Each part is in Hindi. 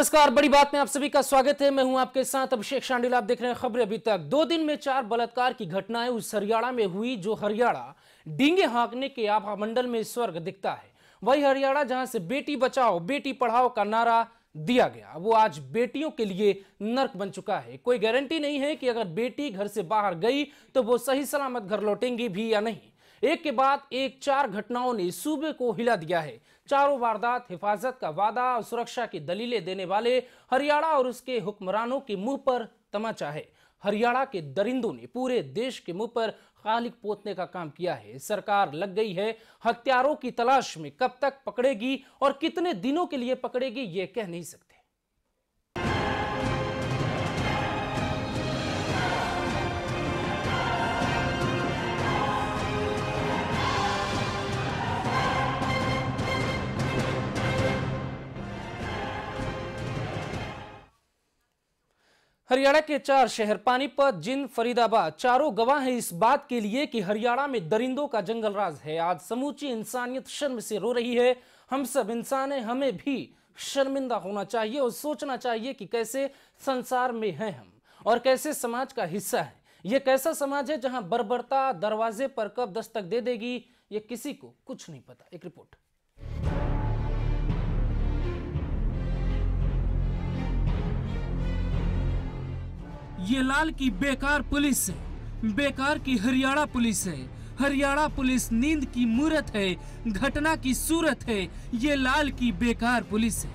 नमस्कार बड़ी बात में आप सभी का स्वागत है मैं हूं आपके साथ अभिषेक शांडिल आप देख रहे हैं खबरें अभी तक दो दिन में चार बलात्कार की घटनाएं उस हरियाणा में हुई जो हरियाणा डींगे हाँकने के आभा मंडल में स्वर्ग दिखता है वही हरियाणा जहां से बेटी बचाओ बेटी पढ़ाओ का नारा दिया गया वो आज बेटियों के लिए नर्क बन चुका है कोई गारंटी नहीं है कि अगर बेटी घर से बाहर गई तो वो सही सलामत घर लौटेंगी भी या नहीं एक के बाद एक चार घटनाओं ने सूबे को हिला दिया है चारों वारदात हिफाजत का वादा और सुरक्षा की दलीलें देने वाले हरियाणा और उसके हुक्मरानों के मुंह पर तमाचा है हरियाणा के दरिंदों ने पूरे देश के मुंह पर खालिक पोतने का काम किया है सरकार लग गई है हत्यारों की तलाश में कब तक पकड़ेगी और कितने दिनों के लिए पकड़ेगी ये कह नहीं सकते हरियाणा के चार शहर पानीपत जिन फरीदाबाद चारों गवाह हैं इस बात के लिए कि हरियाणा में दरिंदों का जंगल राज है आज समूची इंसानियत शर्म से रो रही है हम सब इंसान हैं हमें भी शर्मिंदा होना चाहिए और सोचना चाहिए कि कैसे संसार में हैं हम और कैसे समाज का हिस्सा है ये कैसा समाज है जहां बर्बरता दरवाजे पर कब दस्तक दे देगी ये किसी को कुछ नहीं पता एक रिपोर्ट ये लाल की बेकार पुलिस है बेकार की हरियाणा पुलिस है हरियाणा पुलिस नींद की मूर्त है घटना की सूरत है ये लाल की बेकार पुलिस है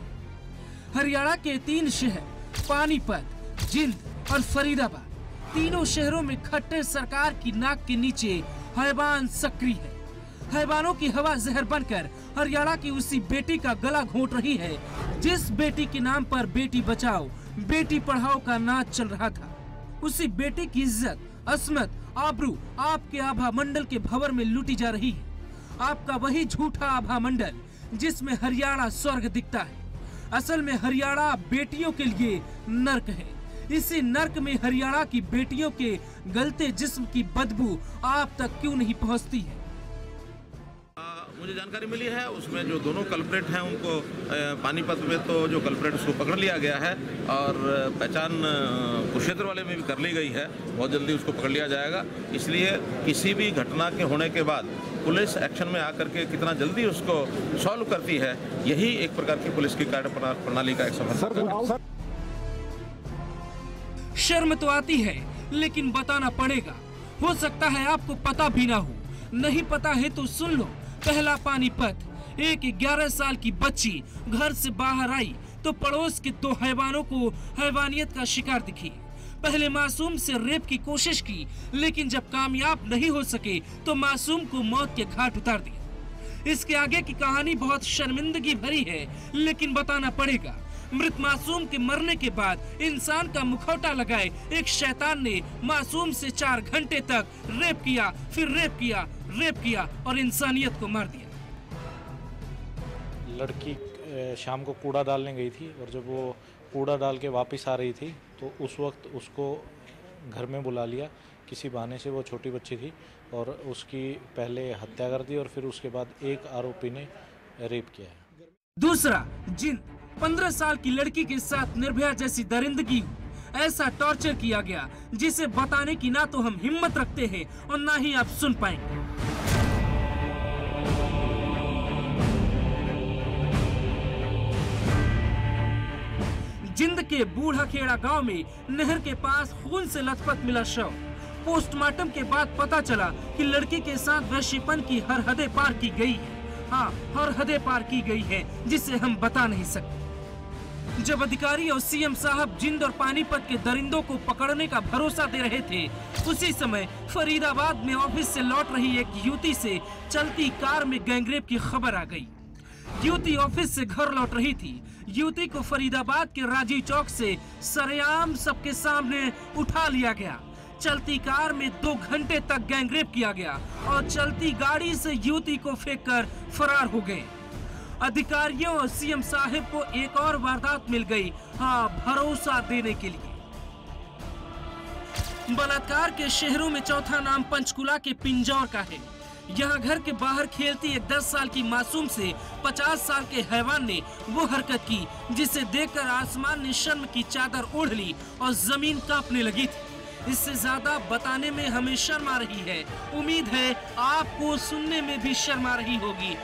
हरियाणा के तीन शहर पानीपत जिंद और फरीदाबाद तीनों शहरों में खट्टर सरकार की नाक के नीचे हैवान सक्रिय है हैवानों की हवा जहर बनकर हरियाणा की उसी बेटी का गला घोट रही है जिस बेटी के नाम पर बेटी बचाओ बेटी पढ़ाओ का नाच चल रहा था उसी बेटे की इज्जत असमत आबरू आपके आभा मंडल के भवर में लूटी जा रही है आपका वही झूठा आभा मंडल जिसमे हरियाणा स्वर्ग दिखता है असल में हरियाणा बेटियों के लिए नर्क है इसी नर्क में हरियाणा की बेटियों के गलते जिस्म की बदबू आप तक क्यों नहीं पहुंचती है मुझे जानकारी मिली है उसमें जो दोनों कल्परेट हैं उनको पानीपत में तो जो कल्परेट उसको पकड़ लिया गया है और पहचान कुक्षेत्र वाले में भी कर ली गई है बहुत जल्दी उसको पकड़ लिया जाएगा इसलिए किसी भी घटना के होने के बाद पुलिस एक्शन में आकर के कितना जल्दी उसको सॉल्व करती है यही एक प्रकार की पुलिस की कार्य प्रणाली का एक समर्थन शर्म तो आती है लेकिन बताना पड़ेगा हो सकता है आपको पता भी ना हो नहीं पता है तो सुन लो पहला पानीपत एक ग्यारह साल की बच्ची घर से बाहर आई तो पड़ोस के दो हैवानों को हैवानियत का शिकार दिखी पहले मासूम से रेप की कोशिश की लेकिन जब कामयाब नहीं हो सके तो मासूम को मौत के घाट उतार दिया इसके आगे की कहानी बहुत शर्मिंदगी भरी है लेकिन बताना पड़ेगा मृत मासूम के मरने के बाद इंसान का मुखौटा लगाए एक शैतान ने मासूम से चार घंटे तक रेप किया फिर रेप किया रेप किया और इंसानियत को मार दिया लड़की शाम को कूड़ा डालने गई थी और जब वो कूड़ा डाल के वापिस आ रही थी तो उस वक्त उसको घर में बुला लिया किसी बहाने से वो छोटी बच्ची थी और उसकी पहले हत्या कर दी और फिर उसके बाद एक आरोपी ने रेप किया है दूसरा जिन पंद्रह साल की लड़की के साथ निर्भया जैसी दरिंदगी ऐसा टॉर्चर किया गया जिसे बताने की ना तो हम हिम्मत रखते हैं और ना ही आप सुन पाएंगे जिंद के बूढ़ा खेड़ा गाँव में नहर के पास खून से लथपथ मिला शव पोस्टमार्टम के बाद पता चला कि लड़की के साथ वैश्यपन की हर हदे पार की गई है हाँ हर हदे पार की गई है जिसे हम बता नहीं सकते जब अधिकारी और सीएम साहब जिंद और पानीपत के दरिंदों को पकड़ने का भरोसा दे रहे थे उसी समय फरीदाबाद में ऑफिस से लौट रही एक युवती से चलती कार में गैंगरेप की खबर आ गई युवती ऑफिस से घर लौट रही थी युवती को फरीदाबाद के राजीव चौक से सरेआम सबके सामने उठा लिया गया चलती कार में दो घंटे तक गैंगरेप किया गया और चलती गाड़ी से युवती को फेंक कर फरार हो गए अधिकारियों और सीएम साहब को एक और वारदात मिल गई हाँ भरोसा देने के लिए बलात्कार के शहरों में चौथा नाम पंचकुला के पिंजौर का है यहाँ घर के बाहर खेलती एक 10 साल की मासूम से 50 साल के हैवान ने वो हरकत की जिसे देखकर आसमान ने शर्म की चादर ओढ़ ली और जमीन कांपने लगी थी इससे ज्यादा बताने में हमें शर्म आ रही है उम्मीद है आपको सुनने में भी शर्म आ रही होगी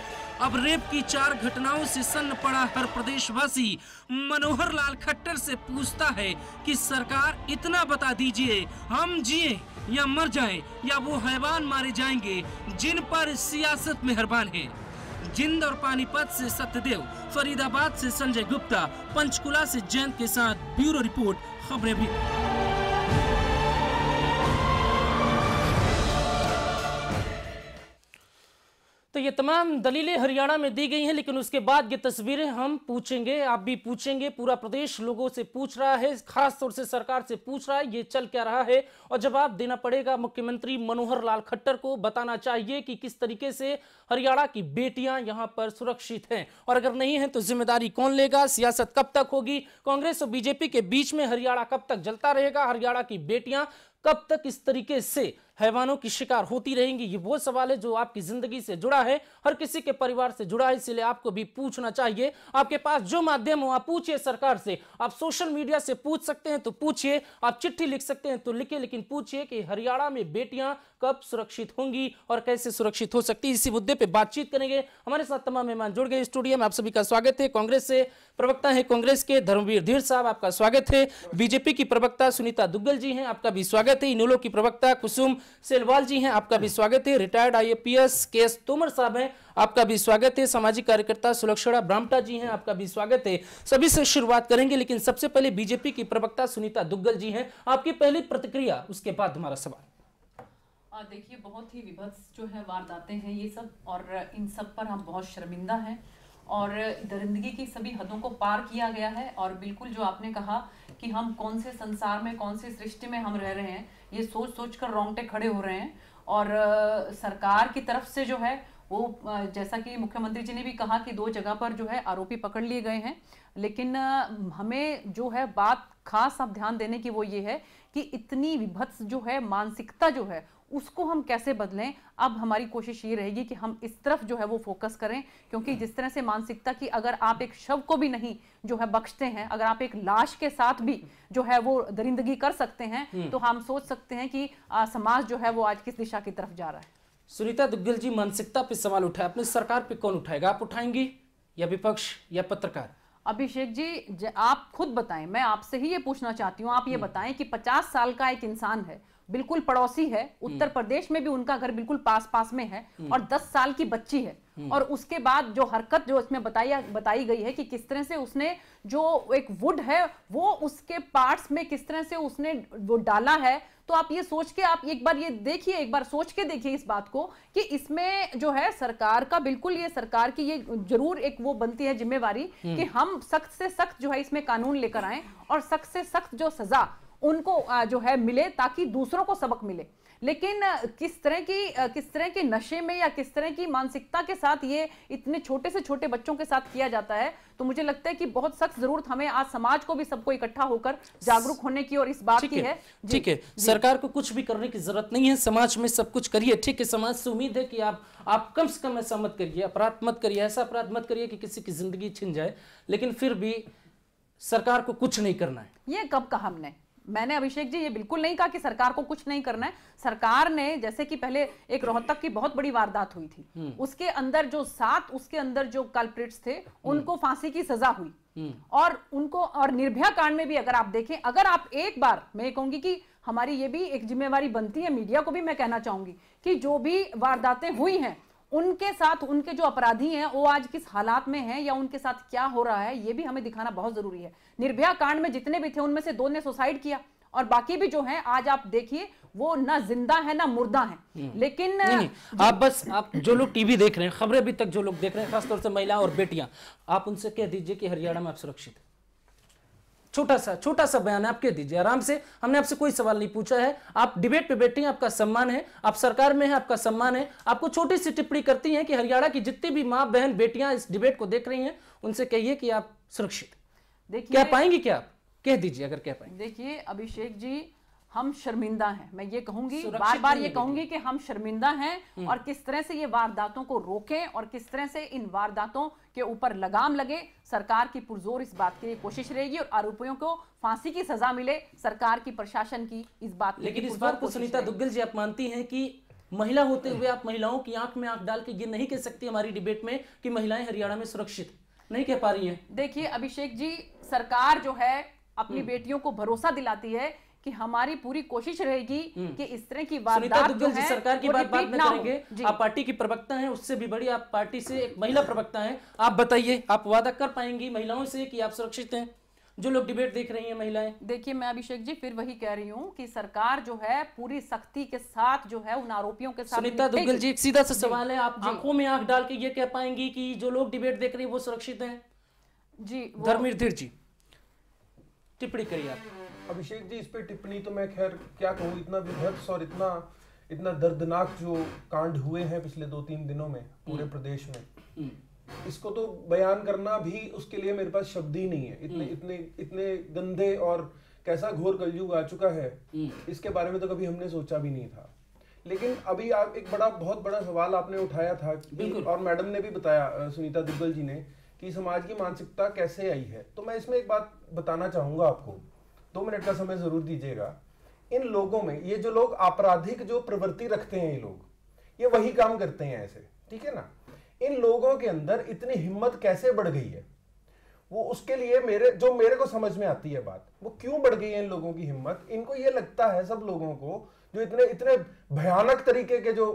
अब रेप की चार घटनाओं से सन्न पड़ा हर प्रदेशवासी मनोहर लाल खट्टर से पूछता है कि सरकार इतना बता दीजिए हम जिए या मर जाएं या वो हैवान मारे जाएंगे जिन पर सियासत मेहरबान है जिंद और पानीपत से सत्यदेव फरीदाबाद से संजय गुप्ता पंचकुला से जयंत के साथ ब्यूरो रिपोर्ट खबरें भी ये तमाम दलीलें हरियाणा में दी गई हैं लेकिन उसके बाद ये तस्वीरें हम पूछेंगे आप भी पूछेंगे पूरा प्रदेश लोगों से पूछ रहा है खास तौर से सरकार से पूछ रहा है ये चल क्या रहा है और जवाब देना पड़ेगा मुख्यमंत्री मनोहर लाल खट्टर को बताना चाहिए कि किस तरीके से हरियाणा की बेटियां यहां पर सुरक्षित हैं और अगर नहीं है तो जिम्मेदारी कौन लेगा सियासत कब तक होगी कांग्रेस और बीजेपी के बीच में हरियाणा कब तक जलता रहेगा हरियाणा की बेटियां कब तक इस तरीके से हैवानों की शिकार होती रहेंगी ये वो सवाल है जो आपकी जिंदगी से जुड़ा है हर किसी के परिवार से जुड़ा है इसलिए आपको भी पूछना चाहिए आपके पास जो माध्यम हो आप पूछिए सरकार से आप सोशल मीडिया से पूछ सकते हैं तो पूछिए आप चिट्ठी लिख सकते हैं तो लिखे लेकिन पूछिए कि हरियाणा में बेटियां कब सुरक्षित होंगी और कैसे सुरक्षित हो सकती है इसी मुद्दे पर बातचीत करेंगे हमारे साथ तमाम मेहमान जुड़ गए स्टूडियो में आप सभी का स्वागत है कांग्रेस से प्रवक्ता है कांग्रेस के धर्मवीर धीर साहब आपका स्वागत है बीजेपी की प्रवक्ता सुनीता दुग्गल जी हैं आपका भी स्वागत है इनोलो की प्रवक्ता कुसुम सेलवाल जी हैं आपका भी स्वागत है रिटायर्ड आईएपीएस केस तोमर साहब हैं आपका भी स्वागत है सामाजिक कार्यकर्ता सुलक्षणा ब्राह्मटा जी हैं आपका भी स्वागत है सभी से शुरुआत करेंगे लेकिन सबसे पहले बीजेपी की प्रवक्ता सुनीता दुग्गल जी हैं आपकी पहली प्रतिक्रिया उसके बाद हमारा सवाल देखिए बहुत ही विभत्स जो है वारदातें हैं ये सब और इन सब पर हम बहुत शर्मिंदा हैं और दरिंदगी की सभी हदों को पार किया गया है और बिल्कुल जो आपने कहा कि हम कौन से संसार में कौन से सृष्टि में हम रह रहे हैं ये सोच सोच कर रोंगटे खड़े हो रहे हैं और सरकार की तरफ से जो है वो जैसा कि मुख्यमंत्री जी ने भी कहा कि दो जगह पर जो है आरोपी पकड़ लिए गए हैं लेकिन हमें जो है बात खास आप ध्यान देने की वो ये है कि इतनी विभत्स जो है मानसिकता जो है उसको हम कैसे बदलें अब हमारी कोशिश ये रहेगी कि हम इस तरफ जो है वो फोकस करें क्योंकि जिस तरह से मानसिकता की अगर आप एक शव को भी नहीं जो है बख्शते हैं अगर आप एक लाश के साथ भी जो है वो दरिंदगी कर सकते हैं हम्म। तो हम सोच सकते हैं कि आ, समाज जो है वो आज किस दिशा की तरफ जा रहा है सुनीता दुग्गल जी मानसिकता पे सवाल उठाए अपनी सरकार पे कौन उठाएगा आप उठाएंगी या विपक्ष या पत्रकार अभिषेक जी आप खुद बताएं मैं आपसे ही ये पूछना चाहती हूँ आप ये हम्म। बताएं कि 50 साल का एक इंसान है बिल्कुल पड़ोसी है उत्तर हम्म। प्रदेश में भी उनका घर बिल्कुल पास पास में है हम्म। और दस साल की बच्ची है हम्म। और उसके बाद जो हरकत जो इसमें बताई बताई गई है कि किस तरह से उसने जो एक वुड है वो उसके पार्ट्स में किस तरह से उसने वो डाला है तो आप ये सोच के आप एक बार ये देखिए एक बार सोच के देखिए इस बात को कि इसमें जो है सरकार का बिल्कुल ये सरकार की ये जरूर एक वो बनती है जिम्मेवारी कि हम सख्त से सख्त जो है इसमें कानून लेकर आए और सख्त से सख्त जो सजा उनको जो है मिले ताकि दूसरों को सबक मिले लेकिन किस तरह की किस तरह के नशे में या किस तरह की मानसिकता के साथ ये इतने छोटे से छोटे बच्चों के साथ किया जाता है तो मुझे लगता है कि बहुत सख्त जरूरत हमें आज समाज को भी सबको इकट्ठा होकर जागरूक होने की और इस बात की है ठीक है सरकार को कुछ भी करने की जरूरत नहीं है समाज में सब कुछ करिए ठीक है समाज से उम्मीद है कि आप आप कम से कम ऐसा मत करिए अपराध मत करिए ऐसा अपराध मत करिए कि किसी की जिंदगी छिन जाए लेकिन फिर भी सरकार को कुछ नहीं करना है ये कब कहा हमने मैंने अभिषेक जी ये बिल्कुल नहीं कहा कि सरकार को कुछ नहीं करना है सरकार ने जैसे कि पहले एक रोहतक की बहुत बड़ी वारदात हुई थी हम्म। उसके अंदर जो सात उसके अंदर जो कल्प्रिट्स थे हम्म। उनको फांसी की सजा हुई हम्म। और उनको और निर्भया कांड में भी अगर आप देखें अगर आप एक बार मैं कहूंगी कि हमारी ये भी एक जिम्मेवारी बनती है मीडिया को भी मैं कहना चाहूंगी कि जो भी वारदातें हुई हैं उनके साथ उनके जो अपराधी हैं वो आज किस हालात में हैं या उनके साथ क्या हो रहा है ये भी हमें दिखाना बहुत जरूरी है निर्भया कांड में जितने भी थे उनमें से दो ने सुसाइड किया और बाकी भी जो है आज आप देखिए वो ना जिंदा है ना मुर्दा है हम्म। लेकिन नहीं, नहीं, आप बस आप जो लोग टीवी देख रहे हैं खबरें अभी तक जो लोग देख रहे हैं खासतौर से महिला और बेटियां आप उनसे कह दीजिए कि हरियाणा में आप सुरक्षित छोटा सा छोटा सा बयान आपके दीजिए आराम से हमने आपसे कोई सवाल नहीं पूछा है आप डिबेट पे बैठे हैं आपका सम्मान है आप सरकार में है आपका सम्मान है आपको छोटी सी टिप्पणी करती हैं कि हरियाणा की जितनी भी माँ बहन बेटियां इस डिबेट को देख रही हैं उनसे कहिए कि आप सुरक्षित देखिए कह पाएंगे क्या आप कह दीजिए अगर कह पाएंगे देखिए अभिषेक जी हम शर्मिंदा हैं मैं ये कहूंगी बार बार ये कहूंगी कि हम शर्मिंदा हैं हम्म। और किस तरह से ये वारदातों को रोकें और किस तरह से इन वारदातों के ऊपर लगाम लगे सरकार की पुरजोर इस बात के लिए कोशिश रहेगी और आरोपियों को फांसी की सजा मिले सरकार की प्रशासन की इस बात लेकिन इस बात को सुनीता दुग्गल जी आप मानती है कि महिला होते हुए आप महिलाओं की आंख में आंख डाल के ये नहीं कह सकती हमारी डिबेट में कि महिलाएं हरियाणा में सुरक्षित नहीं कह पा रही है देखिए अभिषेक जी सरकार जो है अपनी हम्म। बेटियों को भरोसा दिलाती है कि हमारी पूरी कोशिश रहेगी हम्म। कि इस तरह की वारदात जो है सरकार की बात बात में करेंगे आप पार्टी की प्रवक्ता हैं उससे भी बड़ी आप पार्टी से एक महिला प्रवक्ता हैं आप बताइए आप वादा कर पाएंगी महिलाओं से कि आप सुरक्षित हैं जो लोग डिबेट देख रही हैं महिलाएं देखिए मैं अभिषेक जी फिर वही कह रही हूँ कि सरकार जो है पूरी सख्ती के साथ जो है उन आरोपियों के साथ सुनीता दुग्गल जी सीधा सा सवाल है आप आंखों में आंख डाल के ये कह पाएंगी कि जो लोग डिबेट देख रहे हैं वो सुरक्षित हैं जी धर्मवीर जी टिप्पणी करिए आप अभिषेक जी इस पर टिप्पणी तो मैं खैर क्या कहूँ इतना विभत्स और इतना इतना दर्दनाक जो कांड हुए हैं पिछले दो तीन दिनों में पूरे हम्म। प्रदेश में हम्म। इसको तो बयान करना भी उसके लिए मेरे पास शब्द ही नहीं है इतने हम्म। इतने इतने गंदे और कैसा घोर कलयुग आ चुका है इसके बारे में तो कभी हमने सोचा भी नहीं था लेकिन अभी आप एक बड़ा बहुत बड़ा सवाल आपने उठाया था और मैडम ने भी बताया सुनीता दुग्गल जी ने कि समाज की मानसिकता कैसे आई है तो मैं इसमें एक बात बताना चाहूंगा आपको दो मिनट का समय जरूर दीजिएगा इन लोगों में ये जो लोग आपराधिक जो प्रवृत्ति रखते हैं ये लोग ये वही काम करते हैं ऐसे ठीक है ना इन लोगों के अंदर इतनी हिम्मत कैसे बढ़ गई है वो उसके लिए मेरे जो मेरे को समझ में आती है बात वो क्यों बढ़ गई है इन लोगों की हिम्मत इनको ये लगता है सब लोगों को जो इतने इतने भयानक तरीके के जो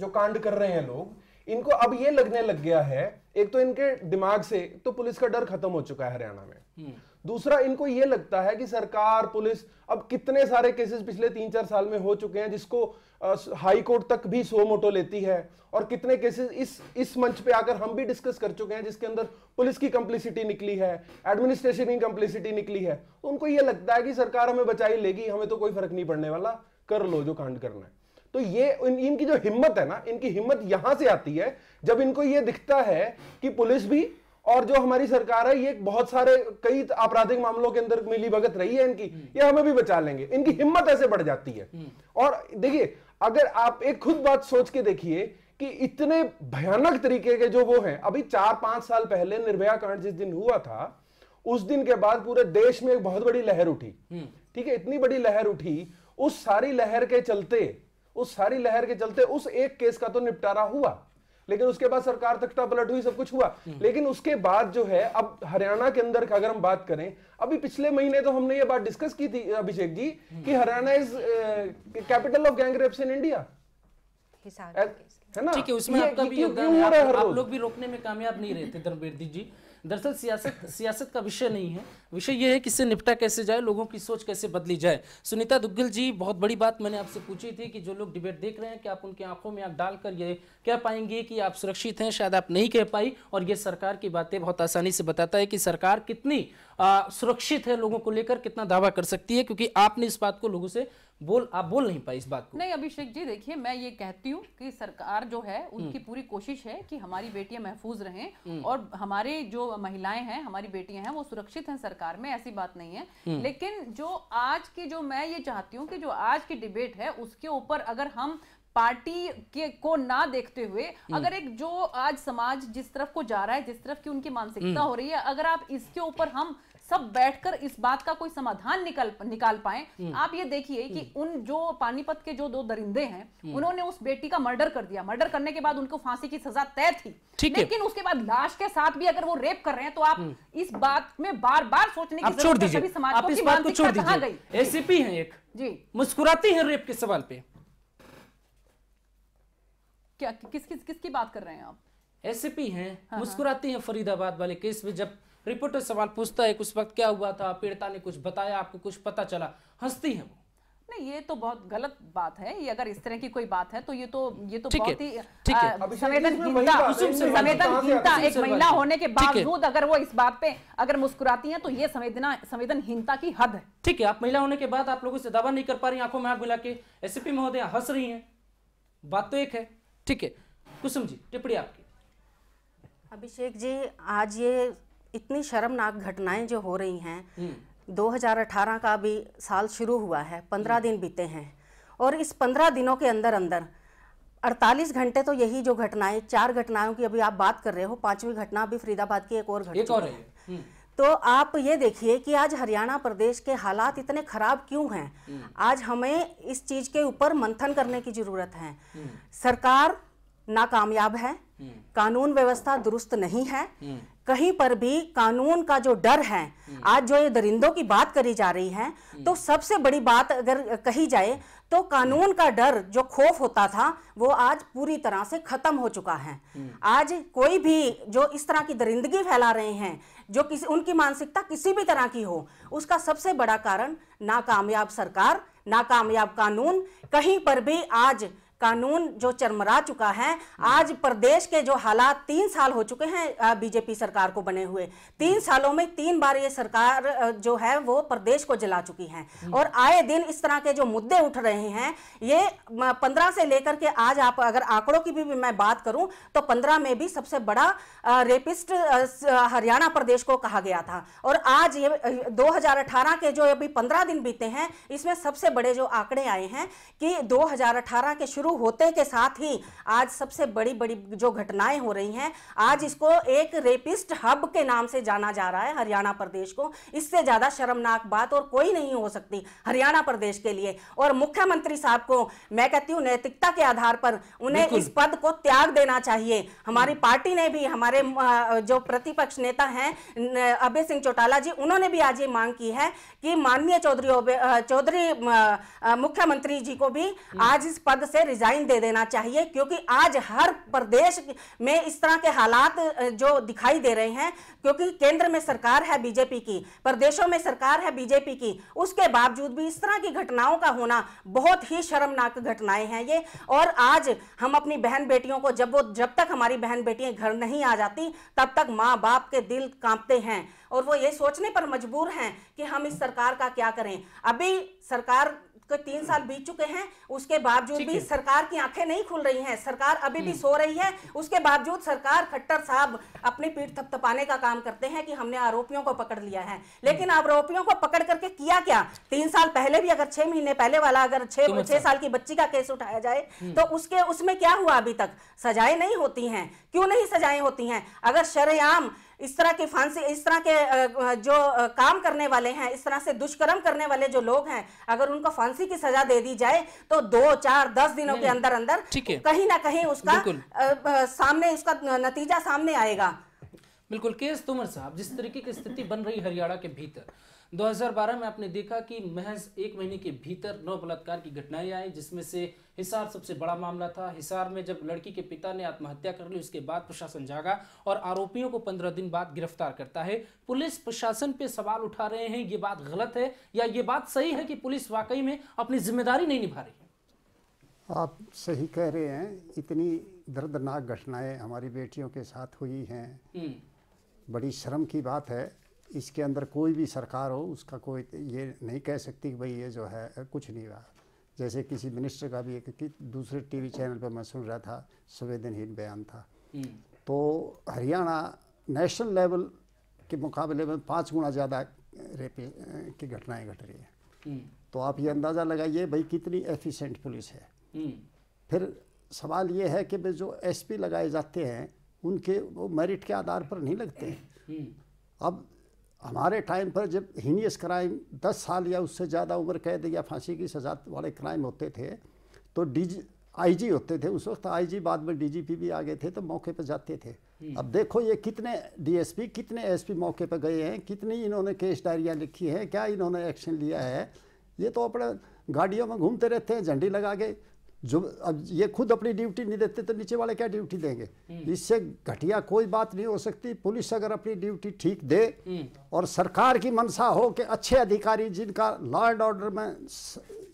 जो कांड कर रहे हैं लोग इनको अब ये लगने लग गया है एक तो इनके दिमाग से तो पुलिस का डर खत्म हो चुका है हरियाणा में हम्म। दूसरा इनको यह लगता है कि सरकार पुलिस अब कितने सारे केसेस पिछले तीन चार साल में हो चुके हैं जिसको हाई कोर्ट तक भी सो मोटो लेती है और कितने केसेस इस इस मंच पे आकर हम भी डिस्कस कर चुके हैं जिसके अंदर पुलिस की कंप्लिसिटी निकली है एडमिनिस्ट्रेशन की कंप्लिसिटी निकली है तो उनको यह लगता है कि सरकार हमें बचाई लेगी हमें तो कोई फर्क नहीं पड़ने वाला कर लो जो कांड करना है तो ये इन, इनकी जो हिम्मत है ना इनकी हिम्मत यहां से आती है जब इनको यह दिखता है कि पुलिस भी और जो हमारी सरकार है ये बहुत सारे कई आपराधिक मामलों के अंदर मिली भगत रही है इनकी ये हमें भी बचा लेंगे इनकी हिम्मत ऐसे बढ़ जाती है हम्म। और देखिए अगर आप एक खुद बात सोच के देखिए कि इतने भयानक तरीके के जो वो हैं अभी चार पांच साल पहले निर्भया कांड जिस दिन हुआ था उस दिन के बाद पूरे देश में एक बहुत बड़ी लहर उठी हम्म। ठीक है इतनी बड़ी लहर उठी उस सारी लहर के चलते उस सारी लहर के चलते उस एक केस का तो निपटारा हुआ लेकिन उसके बाद सरकार तख्ता पलट हुई सब कुछ हुआ हम्म। लेकिन उसके बाद जो है अब हरियाणा के अंदर अगर हम बात करें अभी पिछले महीने तो हमने ये बात डिस्कस की थी अभिषेक जी हम्म। कि Haryana is capital of gang rapes in India है ना ठीक है उसमें आपका भी योगदान आप लोग भी रोकने में कामयाब नहीं थे धर्मवीर जी दरअसल सियासत सियासत का विषय नहीं है विषय यह है कि इससे निपटा कैसे जाए लोगों की सोच कैसे बदली जाए सुनीता दुग्गल जी बहुत बड़ी बात मैंने आपसे पूछी थी कि जो लोग डिबेट देख रहे हैं कि आप उनकी आंखों में आंख डालकर ये कह पाएंगे कि आप सुरक्षित हैं शायद आप नहीं कह पाई और ये सरकार की बातें बहुत आसानी से बताता है कि सरकार कितनी आ, सुरक्षित है लोगों को लेकर कितना दावा कर सकती है क्योंकि आपने इस बात को लोगों से बोल आप बोल नहीं पाए इस बात को नहीं अभिषेक जी देखिए मैं ये कहती हूँ कि सरकार जो है हम्म। उनकी पूरी कोशिश है कि हमारी बेटियां महफूज रहें हम्म। और हमारे जो महिलाएं हैं हमारी बेटियां हैं वो सुरक्षित हैं सरकार में ऐसी बात नहीं है हम्म। लेकिन जो आज की जो मैं ये चाहती हूँ कि जो आज की डिबेट है उसके ऊपर अगर हम पार्टी के को ना देखते हुए अगर एक जो आज समाज जिस तरफ को जा रहा है जिस तरफ की उनकी मानसिकता हो रही है अगर आप इसके ऊपर हम सब बैठकर इस बात का कोई समाधान निकल निकाल पाए हम्म। आप ये देखिए कि हम्म। उन जो पानीपत के जो दो दरिंदे हैं हम्म। उन्होंने उस बेटी का मर्डर कर दिया मर्डर करने के बाद उनको फांसी की सजा तय थी लेकिन उसके बाद लाश के साथ भी अगर वो रेप कर रहे हैं तो आप इस बात में बार बार सोचने की छोड़ दीजिए आप इस को छोड़ दीजिए एसीपी है एक जी मुस्कुराती है रेप के सवाल पे क्या किस किस किसकी बात कर रहे हैं आप एसीपी हैं हाँ, हाँ। मुस्कुराती हैं फरीदाबाद वाले केस में जब रिपोर्टर सवाल पूछता है कुछ वक्त क्या हुआ था पीड़िता ने कुछ बताया आपको कुछ पता चला हंसती है वो नहीं ये तो बहुत गलत बात है ये अगर इस तरह की कोई बात है तो ये तो ये तो बहुत ही संवेदनहीनता एक महिला होने के बावजूद अगर वो इस बात पे अगर मुस्कुराती हैं तो ये संवेदना संवेदनहीनता की हद है ठीक है आप महिला होने के बाद आप लोगों से दावा नहीं कर पा रही आंखों में आग मिला के एसपी महोदय हंस रही है बात तो एक है ठीक है कुसुम जी टिप्पणी आपकी अभिषेक जी आज ये इतनी शर्मनाक घटनाएं जो हो रही हैं 2018 हम्म। का भी साल शुरू हुआ है 15 हम्म। दिन बीते हैं और इस 15 दिनों के अंदर अंदर 48 घंटे तो यही जो घटनाएं चार घटनाओं की अभी आप बात कर रहे हो पांचवी घटना अभी फरीदाबाद की एक और घटना है हम्म। तो आप ये देखिए कि आज हरियाणा प्रदेश के हालात इतने खराब क्यों हैं आज हमें इस चीज के ऊपर मंथन करने की जरूरत है सरकार नाकामयाब है कानून व्यवस्था दुरुस्त नहीं है कहीं पर भी कानून का जो डर है हम्म। आज जो ये दरिंदों की बात करी जा रही है हम्म। तो सबसे बड़ी बात अगर कही जाए तो कानून का डर जो खौफ होता था वो आज पूरी तरह से खत्म हो चुका है हम्म। आज कोई भी जो इस तरह की दरिंदगी फैला रहे हैं जो किसी उनकी मानसिकता किसी भी तरह की हो उसका सबसे बड़ा कारण नाकामयाब सरकार नाकामयाब कानून कहीं पर भी आज कानून जो चरमरा चुका है आज प्रदेश के जो हालात तीन साल हो चुके हैं बीजेपी सरकार को बने हुए तीन सालों में तीन बार ये सरकार जो है वो प्रदेश को जला चुकी है और आए दिन इस तरह के जो मुद्दे उठ रहे हैं ये पंद्रह से लेकर के आज आप अगर आंकड़ों की भी मैं बात करूं तो पंद्रह में भी सबसे बड़ा रेपिस्ट हरियाणा प्रदेश को कहा गया था और आज ये 2018 के जो अभी पंद्रह दिन बीते हैं इसमें सबसे बड़े जो आंकड़े आए हैं कि 2018 के शुरू शुरू होते के साथ ही आज सबसे बड़ी बड़ी जो घटनाएं हो रही हैं आज इसको एक रेपिस्ट हब के नाम से जाना जा रहा है हरियाणा प्रदेश को इससे ज़्यादा शर्मनाक बात और कोई नहीं हो सकती हरियाणा प्रदेश के लिए और मुख्यमंत्री साहब को मैं कहती हूँ नैतिकता के आधार पर उन्हें इस पद को त्याग देना चाहिए हमारी पार्टी ने भी हमारे जो प्रतिपक्ष नेता हैं अभय सिंह चौटाला जी उन्होंने भी आज ये मांग की है कि माननीय चौधरी चौधरी मुख्यमंत्री जी को भी हम्म। आज इस पद से रिजाइन रिजाइन दे देना चाहिए क्योंकि आज हर प्रदेश में इस तरह के हालात जो दिखाई दे रहे हैं क्योंकि केंद्र में सरकार है बीजेपी की प्रदेशों में सरकार है बीजेपी की उसके बावजूद भी इस तरह की घटनाओं का होना बहुत ही शर्मनाक घटनाएं हैं ये और आज हम अपनी बहन बेटियों को जब वो जब तक हमारी बहन बेटियां घर नहीं आ जाती तब तक माँ बाप के दिल कांपते हैं और वो ये सोचने पर मजबूर हैं कि हम इस सरकार का क्या करें अभी सरकार के तीन साल बीत चुके हैं उसके बावजूद भी सरकार की आंखें नहीं खुल रही हैं सरकार अभी भी हम्म। सो रही है उसके बावजूद सरकार खट्टर साहब अपनी पीठ थपथपाने का काम करते हैं कि हमने आरोपियों को पकड़ लिया है लेकिन हम्म। आरोपियों को पकड़ करके किया क्या तीन साल पहले भी अगर छह महीने पहले वाला अगर छह साल की बच्ची का केस उठाया जाए हम्म। तो उसके उसमें क्या हुआ अभी तक सजाएं नहीं होती हैं क्यों नहीं सजाएं होती हैं अगर शरेआम इस तरह की फांसी इस तरह के जो काम करने वाले हैं इस तरह से दुष्कर्म करने वाले जो लोग हैं अगर उनको फांसी की सजा दे दी जाए तो दो चार दस दिनों के अंदर अंदर कहीं ना कहीं उसका आ, सामने उसका नतीजा सामने आएगा बिल्कुल केस तुमर साहब जिस तरीके की स्थिति बन रही हरियाणा के भीतर 2012 में आपने देखा कि महज एक महीने के भीतर नौ बलात्कार की घटनाएं आई जिसमें से हिसार सबसे बड़ा मामला था हिसार में जब लड़की के पिता ने आत्महत्या कर ली उसके बाद प्रशासन जागा और आरोपियों को पंद्रह दिन बाद गिरफ्तार करता है पुलिस प्रशासन पे सवाल उठा रहे हैं ये बात गलत है या ये बात सही है कि पुलिस वाकई में अपनी जिम्मेदारी नहीं निभा रही आप सही कह रहे हैं इतनी दर्दनाक घटनाएं हमारी बेटियों के साथ हुई हैं हम्म। बड़ी शर्म की बात है इसके अंदर कोई भी सरकार हो उसका कोई ये नहीं कह सकती कि भाई ये जो है कुछ नहीं रहा जैसे किसी मिनिस्टर का भी एक दूसरे टीवी चैनल पर मैं सुन रहा था संवेदनहीन बयान था हम्म। तो हरियाणा नेशनल लेवल के मुकाबले में पाँच गुना ज़्यादा रेप की घटनाएं घट रही है हम्म। तो आप ये अंदाज़ा लगाइए भाई कितनी एफिशिएंट पुलिस है हम्म। फिर सवाल ये है कि जो एसपी लगाए जाते हैं उनके वो मेरिट के आधार पर नहीं लगते अब हमारे टाइम पर जब हीनियस क्राइम 10 साल या उससे ज़्यादा उम्र कैद या फांसी की सजा वाले क्राइम होते थे तो डी आईजी होते थे उस वक्त आईजी बाद में डीजीपी भी आ गए थे तो मौके पर जाते थे हम्म। अब देखो ये कितने डीएसपी कितने एसपी मौके पर गए हैं कितनी इन्होंने केस डायरियाँ लिखी हैं क्या इन्होंने एक्शन लिया है ये तो अपने गाड़ियों में घूमते रहते हैं झंडी लगा के जो अब ये खुद अपनी ड्यूटी नहीं देते तो नीचे वाले क्या ड्यूटी देंगे हम्म। इससे घटिया कोई बात नहीं हो सकती पुलिस अगर अपनी ड्यूटी ठीक दे हम्म। और सरकार की मनसा हो कि अच्छे अधिकारी जिनका लॉ एंड ऑर्डर में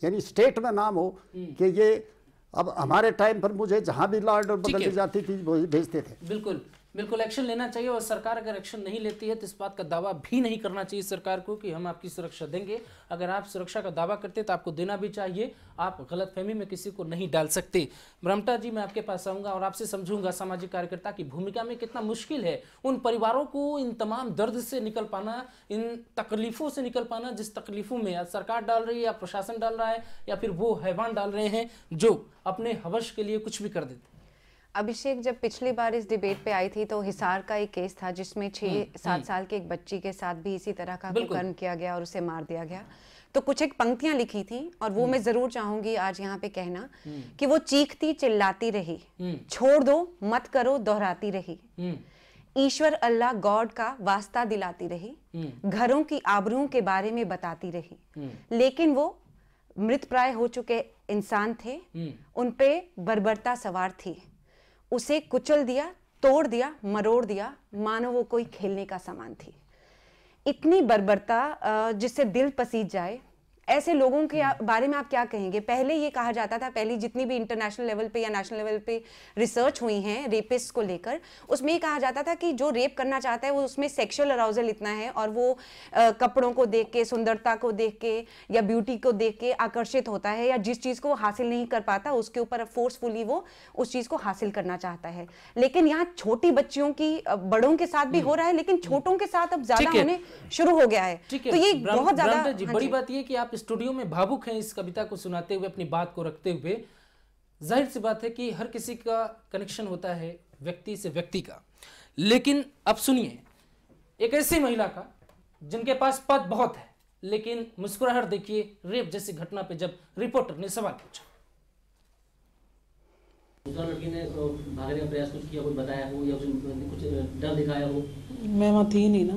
यानी स्टेट में नाम हो हम्म। कि ये अब हमारे टाइम पर मुझे जहाँ भी लॉ एंड ऑर्डर बदल जाती थी भेजते थे बिल्कुल बिल्कुल एक्शन लेना चाहिए और सरकार अगर एक्शन नहीं लेती है तो इस बात का दावा भी नहीं करना चाहिए सरकार को कि हम आपकी सुरक्षा देंगे अगर आप सुरक्षा का दावा करते तो आपको देना भी चाहिए आप गलतफहमी में किसी को नहीं डाल सकते ब्रह्मटा जी मैं आपके पास आऊँगा और आपसे समझूंगा सामाजिक कार्यकर्ता की भूमिका में कितना मुश्किल है उन परिवारों को इन तमाम दर्द से निकल पाना इन तकलीफ़ों से निकल पाना जिस तकलीफ़ों में सरकार डाल रही है या प्रशासन डाल रहा है या फिर वो हैवान डाल रहे हैं जो अपने हवश के लिए कुछ भी कर देते हैं अभिषेक जब पिछली बार इस डिबेट पे आई थी तो हिसार का एक केस था जिसमें छह हम्म, सात हम्म। साल के एक बच्ची के साथ भी इसी तरह का कर्म किया गया और उसे मार दिया गया तो कुछ एक पंक्तियां लिखी थी और वो हम्म। मैं जरूर चाहूंगी आज यहाँ पे कहना कि वो चीखती चिल्लाती रही छोड़ दो मत करो दोहराती रही ईश्वर अल्लाह गॉड का वास्ता दिलाती रही घरों की आबरू के बारे में बताती रही लेकिन वो मृत प्राय हो चुके इंसान थे उनपे बर्बरता सवार थी उसे कुचल दिया तोड़ दिया मरोड़ दिया मानो वो कोई खेलने का सामान थी इतनी बर्बरता जिससे दिल पसीज जाए ऐसे लोगों के बारे में आप क्या कहेंगे पहले ये कहा जाता था पहले जितनी भी इंटरनेशनल लेवल पे या नेशनल लेवल पे रिसर्च हुई है रेपिस्ट को लेकर उसमें ये कहा जाता था कि जो रेप करना चाहता है वो उसमें सेक्शुअल अराउजल इतना है और वो आ, कपड़ों को देख के सुंदरता को देख के या ब्यूटी को देख के आकर्षित होता है या जिस चीज़ को वो हासिल नहीं कर पाता उसके ऊपर फोर्सफुली वो उस चीज़ को हासिल करना चाहता है लेकिन यहाँ छोटी बच्चियों की बड़ों के साथ भी हो रहा है लेकिन छोटों के साथ अब ज्यादा होने शुरू हो गया है तो ये बहुत ज्यादा हाँ बड़ी बात यह कि आप स्टूडियो में भावुक हैं इस कविता को सुनाते हुए अपनी बात को रखते हुए जाहिर सी बात है कि हर किसी का कनेक्शन होता है व्यक्ति से व्यक्ति का लेकिन अब सुनिए एक ऐसी महिला का जिनके पास पद बहुत है लेकिन मुस्कुराहट देखिए रेप जैसी घटना पे जब रिपोर्टर ने सवाल पूछा लड़की ने तो भागने का प्रयास कुछ किया कुछ बताया हो या कुछ डर दिखाया हो मैं वहाँ थी नहीं ना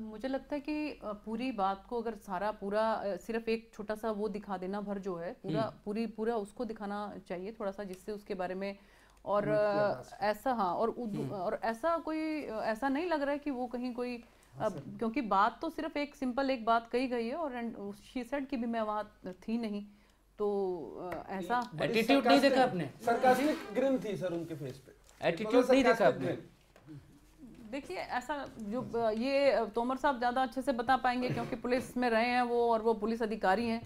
मुझे लगता है कि पूरी बात को अगर सारा पूरा सिर्फ एक छोटा सा वो दिखा देना भर जो है पूरा हम्म। पूरी पूरा उसको दिखाना चाहिए थोड़ा सा जिससे उसके बारे में और ऐसा हाँ और हम्म। और ऐसा कोई ऐसा नहीं लग रहा है कि वो कहीं कोई हाँ, अब क्योंकि बात तो सिर्फ एक सिंपल एक बात कही गई है और शी सेड कि भी मैं वहाँ थी नहीं तो ऐसा एटीट्यूड नहीं देखा आपने सरकास्टिक ग्रिन थी सर उनके फेस पे एटीट्यूड नहीं देखा आपने देखिए ऐसा जो ये तोमर साहब ज़्यादा अच्छे से बता पाएंगे क्योंकि पुलिस में रहे हैं वो और वो पुलिस अधिकारी हैं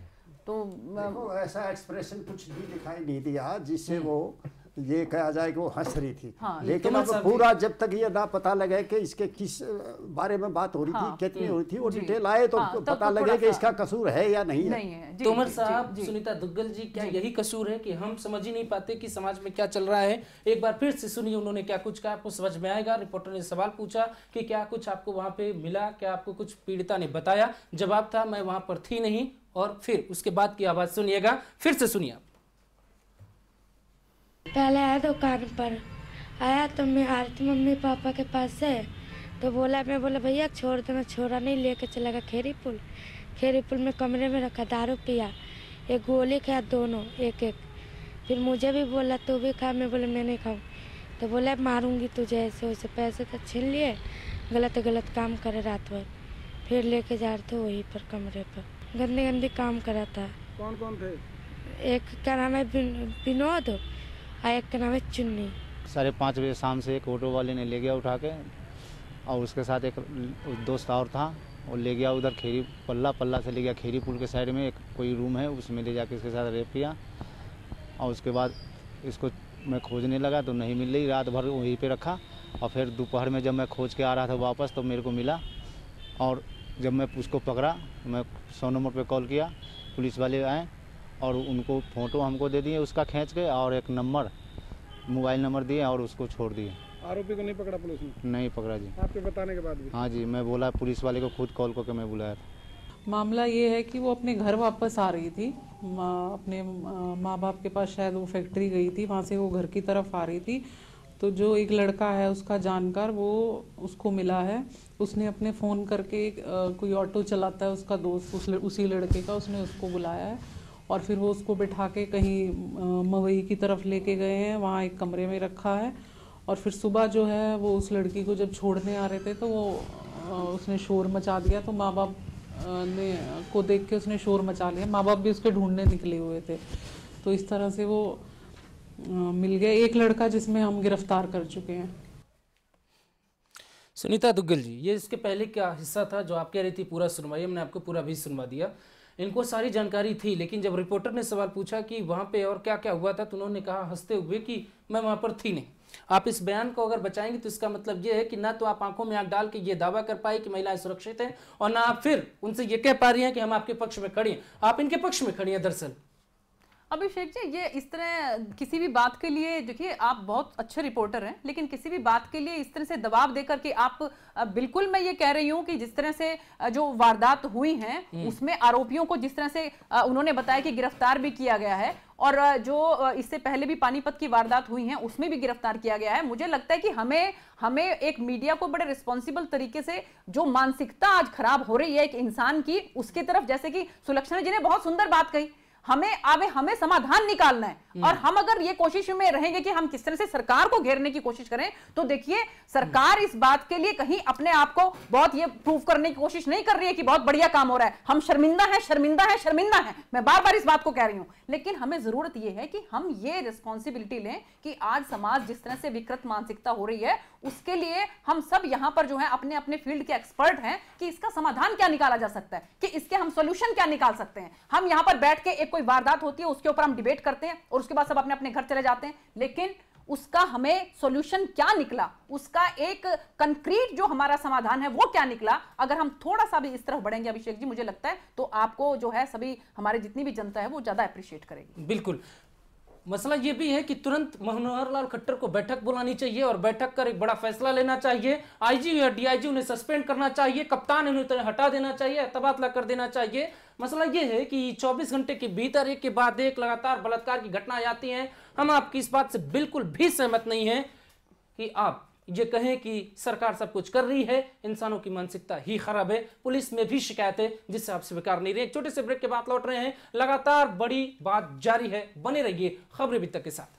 तो देखो ऐसा एक्सप्रेशन कुछ भी दिखाई नहीं दिया जिससे वो ये कहा जाए कि वो हंस रही थी हाँ, लेकिन तो अब मतलब पूरा जब तक ये ना पता लगे कि इसके किस बारे में बात हो रही हाँ, थी कितनी हो रही थी वो डिटेल आए तो हाँ, पता तो लगे कि इसका कसूर है या नहीं, नहीं है तोमर साहब सुनीता दुग्गल जी क्या यही कसूर है कि हम समझ ही नहीं पाते कि समाज में क्या चल रहा है एक बार फिर से सुनिए उन्होंने क्या कुछ कहा आपको समझ में आएगा रिपोर्टर ने सवाल पूछा कि क्या कुछ आपको वहाँ पे मिला क्या आपको कुछ पीड़िता ने बताया जवाब था मैं वहाँ पर थी नहीं और फिर उसके बाद की आवाज़ सुनिएगा फिर से सुनिए आप पहले आया दुकान पर आया तो मैं आरती मम्मी पापा के पास से तो बोला मैं बोला भैया छोड़ देना छोड़ा नहीं लेके चला गया खेरी पुल खेरी पुल में कमरे में रखा दारू पिया एक गोली खाया दोनों एक एक फिर मुझे भी बोला तू भी खा मैं बोला मैं नहीं खाऊँ तो बोला मारूंगी तुझे ऐसे वैसे पैसे तो छीन लिए गलत गलत काम करे रात भर फिर लेके जा रहे थे वहीं पर कमरे पर गंदे गंदे काम करा था कौन कौन थे एक क्या नाम है विनोद आयक के नाम है चुन्नी साढ़े पाँच बजे शाम से एक ऑटो वाले ने ले गया उठा के और उसके साथ एक दोस्त और था और ले गया उधर खेरी पल्ला पल्ला से ले गया खेरी पुल के साइड में एक कोई रूम है उसमें ले जाके इसके साथ रेप किया और उसके बाद इसको मैं खोजने लगा तो नहीं मिल रही रात भर वहीं पे रखा और फिर दोपहर में जब मैं खोज के आ रहा था वापस तो मेरे को मिला और जब मैं उसको पकड़ा तो मैं सौ नंबर पर कॉल किया पुलिस वाले आए और उनको फ़ोटो हमको दे दिए उसका खींच के और एक नंबर मोबाइल नंबर दिए और उसको छोड़ दिए आरोपी को नहीं पकड़ा पुलिस ने नहीं पकड़ा जी आपके बताने के बाद भी हाँ जी मैं बोला पुलिस वाले को खुद कॉल करके मैं बुलाया था मामला ये है कि वो अपने घर वापस आ रही थी मा, अपने माँ बाप के पास शायद वो फैक्ट्री गई थी वहाँ से वो घर की तरफ आ रही थी तो जो एक लड़का है उसका जानकार वो उसको मिला है उसने अपने फ़ोन करके कोई ऑटो चलाता है उसका दोस्त उस उसी लड़के का उसने उसको बुलाया है और फिर वो उसको बिठा के कहीं मवई की तरफ लेके गए हैं वहाँ एक कमरे में रखा है और फिर सुबह जो है वो उस लड़की को जब छोड़ने आ रहे थे तो वो उसने शोर मचा दिया तो माँ बाप ने को देख के उसने शोर मचा लिया माँ बाप भी उसके ढूंढने निकले हुए थे तो इस तरह से वो मिल गया एक लड़का जिसमें हम गिरफ्तार कर चुके हैं सुनीता दुग्गल जी ये इसके पहले क्या हिस्सा था जो आपके रही थी पूरा सुनवाई हमने आपको पूरा भी सुनवा दिया इनको सारी जानकारी थी लेकिन जब रिपोर्टर ने सवाल पूछा कि वहाँ पे और क्या क्या हुआ था तो उन्होंने कहा हंसते हुए कि मैं वहाँ पर थी नहीं आप इस बयान को अगर बचाएंगे तो इसका मतलब यह है कि ना तो आप आंखों में आग डाल के ये दावा कर पाए कि महिलाएं सुरक्षित हैं और ना आप फिर उनसे ये कह पा रही हैं कि हम आपके पक्ष में खड़ी हैं आप इनके पक्ष में खड़ी हैं दरअसल अभिषेक जी ये इस तरह किसी भी बात के लिए देखिए आप बहुत अच्छे रिपोर्टर हैं लेकिन किसी भी बात के लिए इस तरह से दबाव देकर के आप बिल्कुल मैं ये कह रही हूँ कि जिस तरह से जो वारदात हुई हैं हम्म। उसमें आरोपियों को जिस तरह से उन्होंने बताया कि गिरफ्तार भी किया गया है और जो इससे पहले भी पानीपत की वारदात हुई है उसमें भी गिरफ्तार किया गया है मुझे लगता है कि हमें हमें एक मीडिया को बड़े रिस्पॉन्सिबल तरीके से जो मानसिकता आज खराब हो रही है एक इंसान की उसकी तरफ जैसे कि सुलक्षणा जी ने बहुत सुंदर बात कही हमें आवे हमें समाधान निकालना है हम्म। और हम अगर ये कोशिश में रहेंगे कि हम किस तरह से सरकार को घेरने की कोशिश करें तो देखिए सरकार इस बात के लिए कहीं अपने आप को बहुत ये प्रूव करने की कोशिश नहीं कर रही है कि बहुत बढ़िया काम हो रहा है हम शर्मिंदा है शर्मिंदा है शर्मिंदा है मैं बार बार इस बात को कह रही हूं लेकिन हमें जरूरत यह है कि हम ये रिस्पॉन्सिबिलिटी लें कि आज समाज जिस तरह से विकृत मानसिकता हो रही है उसके लिए हम सब यहां पर जो है अपने अपने फील्ड के एक्सपर्ट हैं कि इसका समाधान क्या निकाला जा सकता है कि इसके हम सोल्यूशन क्या निकाल सकते हैं हम यहां पर बैठ के एक कोई वारदात होती है उसके ऊपर हम डिबेट करते हैं और उसके बाद सब अपने अपने घर चले जाते हैं लेकिन उसका हमें सॉल्यूशन क्या निकला उसका एक कंक्रीट जो हमारा समाधान है वो क्या निकला अगर हम थोड़ा सा भी इस तरफ बढ़ेंगे अभिषेक जी मुझे लगता है तो आपको जो है सभी हमारे जितनी भी जनता है वो ज्यादा अप्रिशिएट करेगी बिल्कुल मसला ये भी है कि तुरंत मनोहर लाल खट्टर को बैठक बुलानी चाहिए और बैठक कर एक बड़ा फैसला लेना चाहिए आईजी या डीआईजी उन्हें सस्पेंड करना चाहिए कप्तान उन्हें हटा देना चाहिए तबादला कर देना चाहिए मसला ये है कि 24 घंटे के भीतर एक के बाद एक लगातार बलात्कार की घटनाएं आती हैं हम आपकी इस बात से बिल्कुल भी सहमत नहीं है कि आप ये कहें कि सरकार सब कुछ कर रही है इंसानों की मानसिकता ही खराब है पुलिस में भी शिकायतें जिससे आप स्वीकार नहीं रहे छोटे से ब्रेक के बाद लौट रहे हैं लगातार बड़ी बात जारी है बने रहिए खबरें भी तक के साथ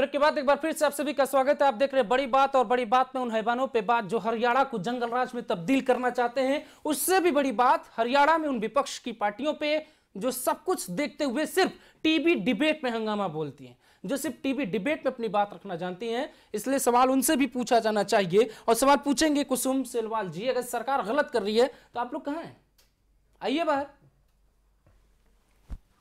ब्रेक के बाद एक बार फिर से आप सभी का स्वागत है आप देख रहे हैं बड़ी बात और बड़ी बात में उन हैवानों पे बात जो हरियाणा को जंगल राज में तब्दील करना चाहते हैं उससे भी बड़ी बात हरियाणा में उन विपक्ष की पार्टियों पे जो सब कुछ देखते हुए सिर्फ टीवी डिबेट में हंगामा बोलती हैं जो सिर्फ टीवी डिबेट में अपनी बात रखना जानती हैं इसलिए सवाल उनसे भी पूछा जाना चाहिए और सवाल पूछेंगे कुसुम सेलवाल जी अगर सरकार गलत कर रही है तो आप लोग कहाँ हैं आइए बाहर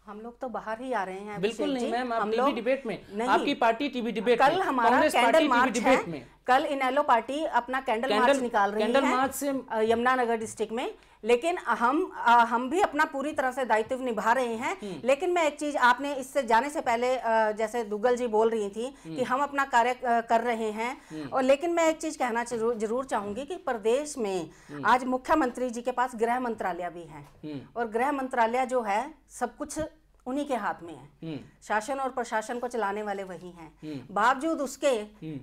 हम लोग तो बाहर ही आ रहे हैं बिल्कुल नहीं मैम हम लोग डिबेट में नहीं, आपकी पार्टी टीवी डिबेट कल हमारा कैंडल मार्च डिबेट में कल एलो पार्टी अपना कैंडल मार्च निकाल रही कैंडल है मार्च से यमुनानगर डिस्ट्रिक्ट में लेकिन हम आ, हम भी अपना पूरी तरह से दायित्व निभा रहे हैं हम्म। लेकिन मैं एक चीज आपने इससे जाने से पहले आ, जैसे दुग्गल जी बोल रही थी हम्म। कि हम अपना कार्य कर रहे हैं हम्म। और लेकिन मैं एक चीज कहना जरूर चाहूंगी कि प्रदेश में आज मुख्यमंत्री जी के पास गृह मंत्रालय भी है और गृह मंत्रालय जो है सब कुछ उन्हीं के हाथ में है हम्म। शासन और प्रशासन को चलाने वाले वही हैं हम्म। बावजूद उसके हम्म।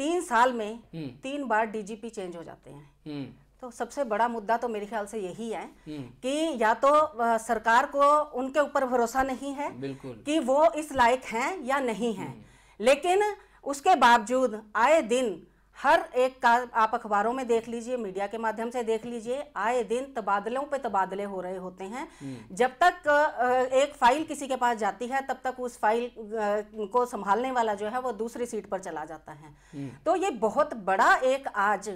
तीन साल में तीन बार डीजीपी चेंज हो जाते हैं तो सबसे बड़ा मुद्दा तो मेरे ख्याल से यही है कि या तो सरकार को उनके ऊपर भरोसा नहीं है कि वो इस लायक हैं या नहीं हैं लेकिन उसके बावजूद आए दिन हर एक का आप अखबारों में देख लीजिए मीडिया के माध्यम से देख लीजिए आए दिन तबादलों पे तबादले हो रहे होते हैं हम्म। जब तक एक फाइल किसी के पास जाती है तब तक उस फाइल को संभालने वाला जो है वो दूसरी सीट पर चला जाता है हम्म। तो ये बहुत बड़ा एक आज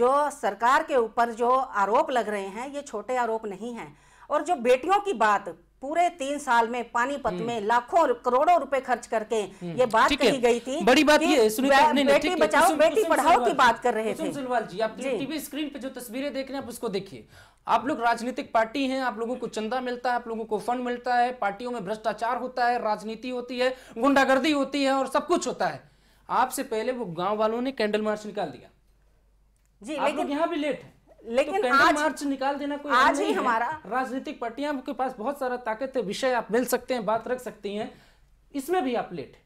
जो सरकार के ऊपर जो आरोप लग रहे हैं ये छोटे आरोप नहीं हैं और जो बेटियों की बात पूरे तीन साल में पानीपत हम्म। में लाखों करोड़ों रुपए खर्च करके हम्म। ये बात कही गई थी बड़ी बात ये बेटी बचाओ बेटी पढ़ाओ की बात कर रहे थे सुनवाल जी आप टीवी स्क्रीन पे जो तस्वीरें देख रहे हैं आप उसको देखिए आप लोग राजनीतिक पार्टी हैं आप लोगों को चंदा मिलता है आप लोगों को फंड मिलता है पार्टियों में भ्रष्टाचार होता है राजनीति होती है गुंडागर्दी होती है और सब कुछ होता है आपसे पहले वो गांव वालों ने कैंडल मार्च निकाल दिया जी आप लोग यहाँ भी लेट है लेकिन तो आज मार्च निकाल देना कोई आज ही हमारा राजनीतिक पार्टियां के पास बहुत सारा ताकत है विषय आप मिल सकते हैं बात रख सकती हैं इसमें भी आप लेट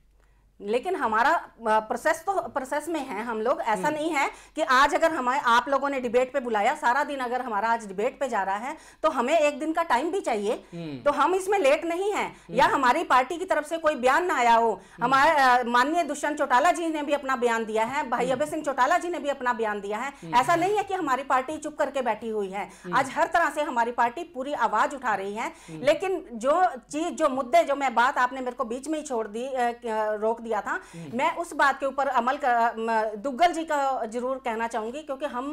लेकिन हमारा प्रोसेस तो प्रोसेस में है हम लोग ऐसा हम्म। नहीं है कि आज अगर हमारे आप लोगों ने डिबेट पे बुलाया सारा दिन अगर हमारा आज डिबेट पे जा रहा है तो हमें एक दिन का टाइम भी चाहिए हम्म। तो हम इसमें लेट नहीं है हम्म। या हमारी पार्टी की तरफ से कोई बयान ना आया हो हमारे माननीय दुष्यंत चौटाला जी ने भी अपना बयान दिया है भाई अभय सिंह चौटाला जी ने भी अपना बयान दिया है ऐसा नहीं है कि हमारी पार्टी चुप करके बैठी हुई है आज हर तरह से हमारी पार्टी पूरी आवाज उठा रही है लेकिन जो चीज जो मुद्दे जो मैं बात आपने मेरे को बीच में ही छोड़ दी रोक दिया था हम्म। मैं उस बात के ऊपर अमल कर दुग्गल जी का जरूर कहना चाहूंगी क्योंकि हम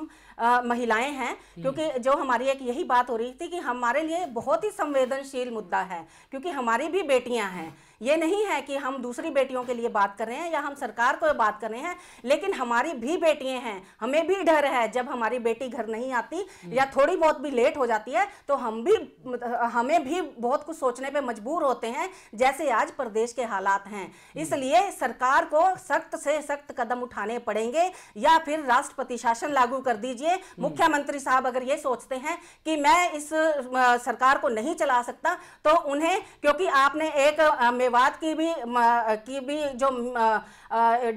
महिलाएं हैं हम्म। क्योंकि जो हमारी एक यही बात हो रही थी कि हमारे लिए बहुत ही संवेदनशील मुद्दा है क्योंकि हमारी भी बेटियां हैं ये नहीं है कि हम दूसरी बेटियों के लिए बात कर रहे हैं या हम सरकार को बात कर रहे हैं लेकिन हमारी भी बेटियां हैं हमें भी डर है जब हमारी बेटी घर नहीं आती हम्म। या थोड़ी बहुत भी लेट हो जाती है तो हम भी हमें भी बहुत कुछ सोचने पर मजबूर होते हैं जैसे आज प्रदेश के हालात हैं हम्म। इसलिए सरकार को सख्त से सख्त कदम उठाने पड़ेंगे या फिर राष्ट्रपति शासन लागू कर दीजिए हम्म। मुख्यमंत्री साहब अगर ये सोचते हैं कि मैं इस सरकार को नहीं चला सकता तो उन्हें क्योंकि आपने एक मेवात की भी की भी जो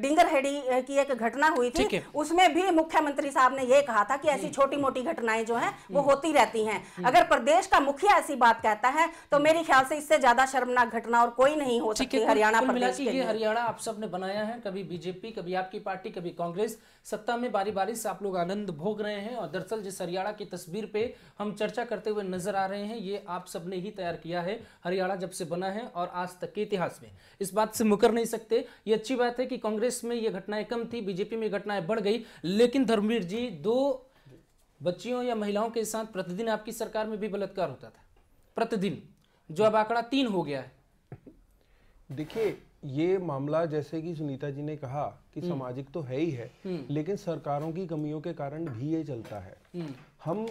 डिंगर हेडी की एक घटना हुई थी उसमें भी मुख्यमंत्री साहब ने यह कहा था कि ऐसी हम्म। छोटी मोटी घटनाएं जो हैं वो हम्म। होती रहती हैं हम्म। अगर प्रदेश का मुखिया ऐसी बात कहता है तो मेरे ख्याल से इससे ज्यादा शर्मनाक घटना और कोई नहीं हो सकती हरियाणा ये हरियाणा आप सब ने बनाया है कभी बीजेपी कभी आपकी पार्टी कभी कांग्रेस सत्ता में बारी बारी से आप लोग आनंद भोग रहे हैं और दरअसल जिस हरियाणा की तस्वीर पे हम चर्चा करते हुए नजर आ रहे हैं ये आप सबने ही तैयार किया है हरियाणा जब से बना है और आज तक के इतिहास में इस बात से मुकर नहीं सकते ये अच्छी बात है कि कांग्रेस में ये घटनाएं कम थी बीजेपी में घटनाएं बढ़ गई लेकिन धर्मवीर जी दो बच्चियों या महिलाओं के साथ प्रतिदिन आपकी सरकार में भी बलात्कार होता था प्रतिदिन जो अब आंकड़ा तीन हो गया है देखिए ये मामला जैसे कि सुनीता जी ने कहा कि हम्म। सामाजिक तो है ही है हम्म। लेकिन सरकारों की कमियों के कारण भी ये चलता है हम्म। हम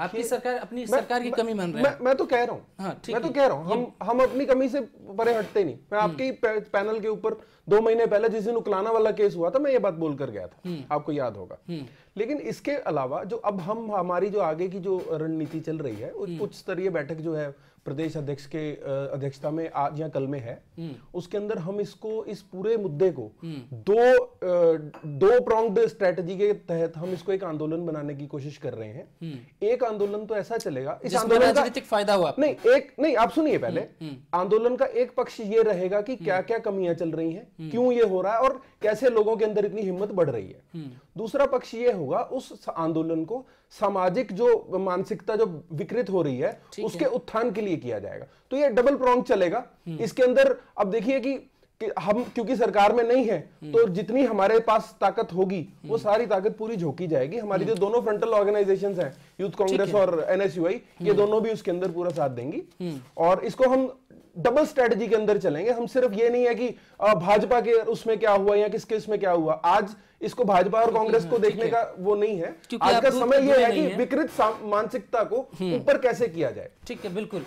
आपकी सरकार अपनी मैं, सरकार की कमी मान रहे हैं मैं, मैं तो कह रहा हूँ हाँ, मैं तो कह रहा हूँ हम हम अपनी कमी से परे हटते नहीं मैं हम्म। आपके पैनल के ऊपर दो महीने पहले जिस दिन उकलाना वाला केस हुआ था मैं ये बात बोल कर गया था हम्म। आपको याद होगा हम्म। लेकिन इसके अलावा जो अब हम हमारी जो आगे की जो रणनीति चल रही है उच्च स्तरीय बैठक जो है प्रदेश अध्यक्ष के अध्यक्षता में आज या कल में है हम्म। उसके अंदर हम इसको इस पूरे मुद्दे को हम्म। दो दो प्रॉन्ग्ड स्ट्रेटजी के तहत हम इसको एक आंदोलन बनाने की कोशिश कर रहे हैं हम्म। एक आंदोलन तो ऐसा चलेगा इस आंदोलन का फायदा हुआ नहीं एक नहीं आप सुनिए पहले आंदोलन का एक पक्ष ये रहेगा कि क्या क्या कमियां चल रही हैं क्यों ये हो रहा है और कैसे लोगों के अंदर इतनी हिम्मत बढ़ रही है हम्म। दूसरा पक्ष ये होगा उस आंदोलन को सामाजिक जो मानसिकता जो विकृत हो रही है उसके है। उत्थान के लिए किया जाएगा तो ये डबल प्रॉन्ग चलेगा हम्म। इसके अंदर अब देखिए कि कि हम क्योंकि सरकार में नहीं है हम्म। तो जितनी हमारे पास ताकत होगी वो सारी ताकत पूरी झोंकी जाएगी हमारी जो दोनों फ्रंटल ऑर्गेनाइजेशंस हैं यूथ कांग्रेस और एनएसयूआई ये दोनों भी उसके अंदर पूरा साथ देंगी और इसको हम डबल स्ट्रेटजी के अंदर चलेंगे हम सिर्फ ये नहीं है कि भाजपा के उसमें क्या हुआ या किसके उसमें क्या हुआ आज इसको भाजपा और कांग्रेस को देखने का वो नहीं है आज का समय यह है कि विकृत मानसिकता को हम्म। ऊपर कैसे किया जाए ठीक है बिल्कुल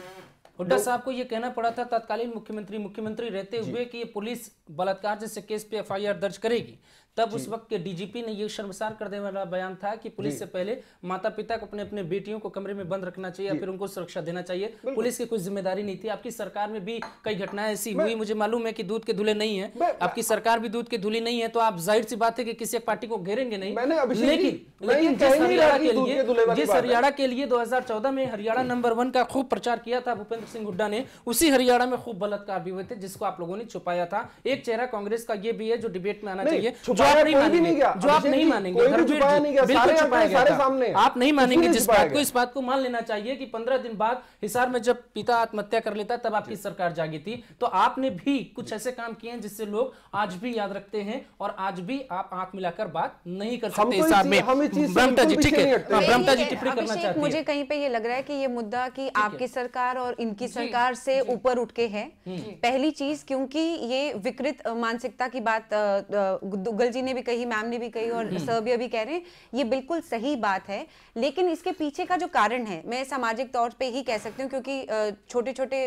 हुड्डा साहब को यह कहना पड़ा था तत्कालीन मुख्यमंत्री मुख्यमंत्री रहते हुए कि ये पुलिस बलात्कार जैसे केस पे एफआईआर दर्ज करेगी तब उस वक्त के डीजीपी ने यह शर्मसार कर देने वाला बयान था कि पुलिस से पहले माता पिता को अपने अपने बेटियों को कमरे में बंद रखना चाहिए या फिर उनको सुरक्षा देना चाहिए पुलिस की कोई जिम्मेदारी नहीं थी आपकी सरकार में भी कई घटनाएं ऐसी हुई मुझे मालूम है कि दूध के धुले नहीं है आपकी सरकार भी दूध के धुली नहीं है तो आप जाहिर सी बात है कि किसी एक पार्टी को घेरेंगे नहीं लेकिन लेकिन जिस हरियाणा के लिए जिस हरियाणा के लिए दो में हरियाणा नंबर वन का खूब प्रचार किया था भूपेंद्र सिंह हुड्डा ने उसी हरियाणा में खूब बलात्कार भी हुए थे जिसको आप लोगों ने छुपाया था एक चेहरा कांग्रेस का ये भी है जो डिबेट में आना चाहिए आप नहीं मानेंगे जो आप नहीं मानेंगे बिल्कुल छुपाया गया आप नहीं मानेंगे जिस बात को इस बात को मान लेना चाहिए कि पंद्रह दिन बाद हिसार में जब पिता आत्महत्या कर लेता तब आपकी सरकार जागी थी तो आपने भी कुछ ऐसे काम किए हैं जिससे लोग आज भी याद रखते हैं और आज भी आप आंख मिलाकर बात नहीं कर सकते हिसार में हाँ, ब्रह्मता जी ठीक है जी टिप्पणी करना चाहते मुझे कहीं पे ये लग रहा है कि ये मुद्दा कि आपकी सरकार और इनकी सरकार से ऊपर उठ के है हम्म। पहली चीज क्योंकि ये विकृत मानसिकता की बात गुगल जी ने भी कही मैम ने भी कही और हम्म। सर भी अभी कह रहे हैं ये बिल्कुल सही बात है लेकिन इसके पीछे का जो कारण है मैं सामाजिक तौर पे ही कह सकती हूँ क्योंकि छोटे छोटे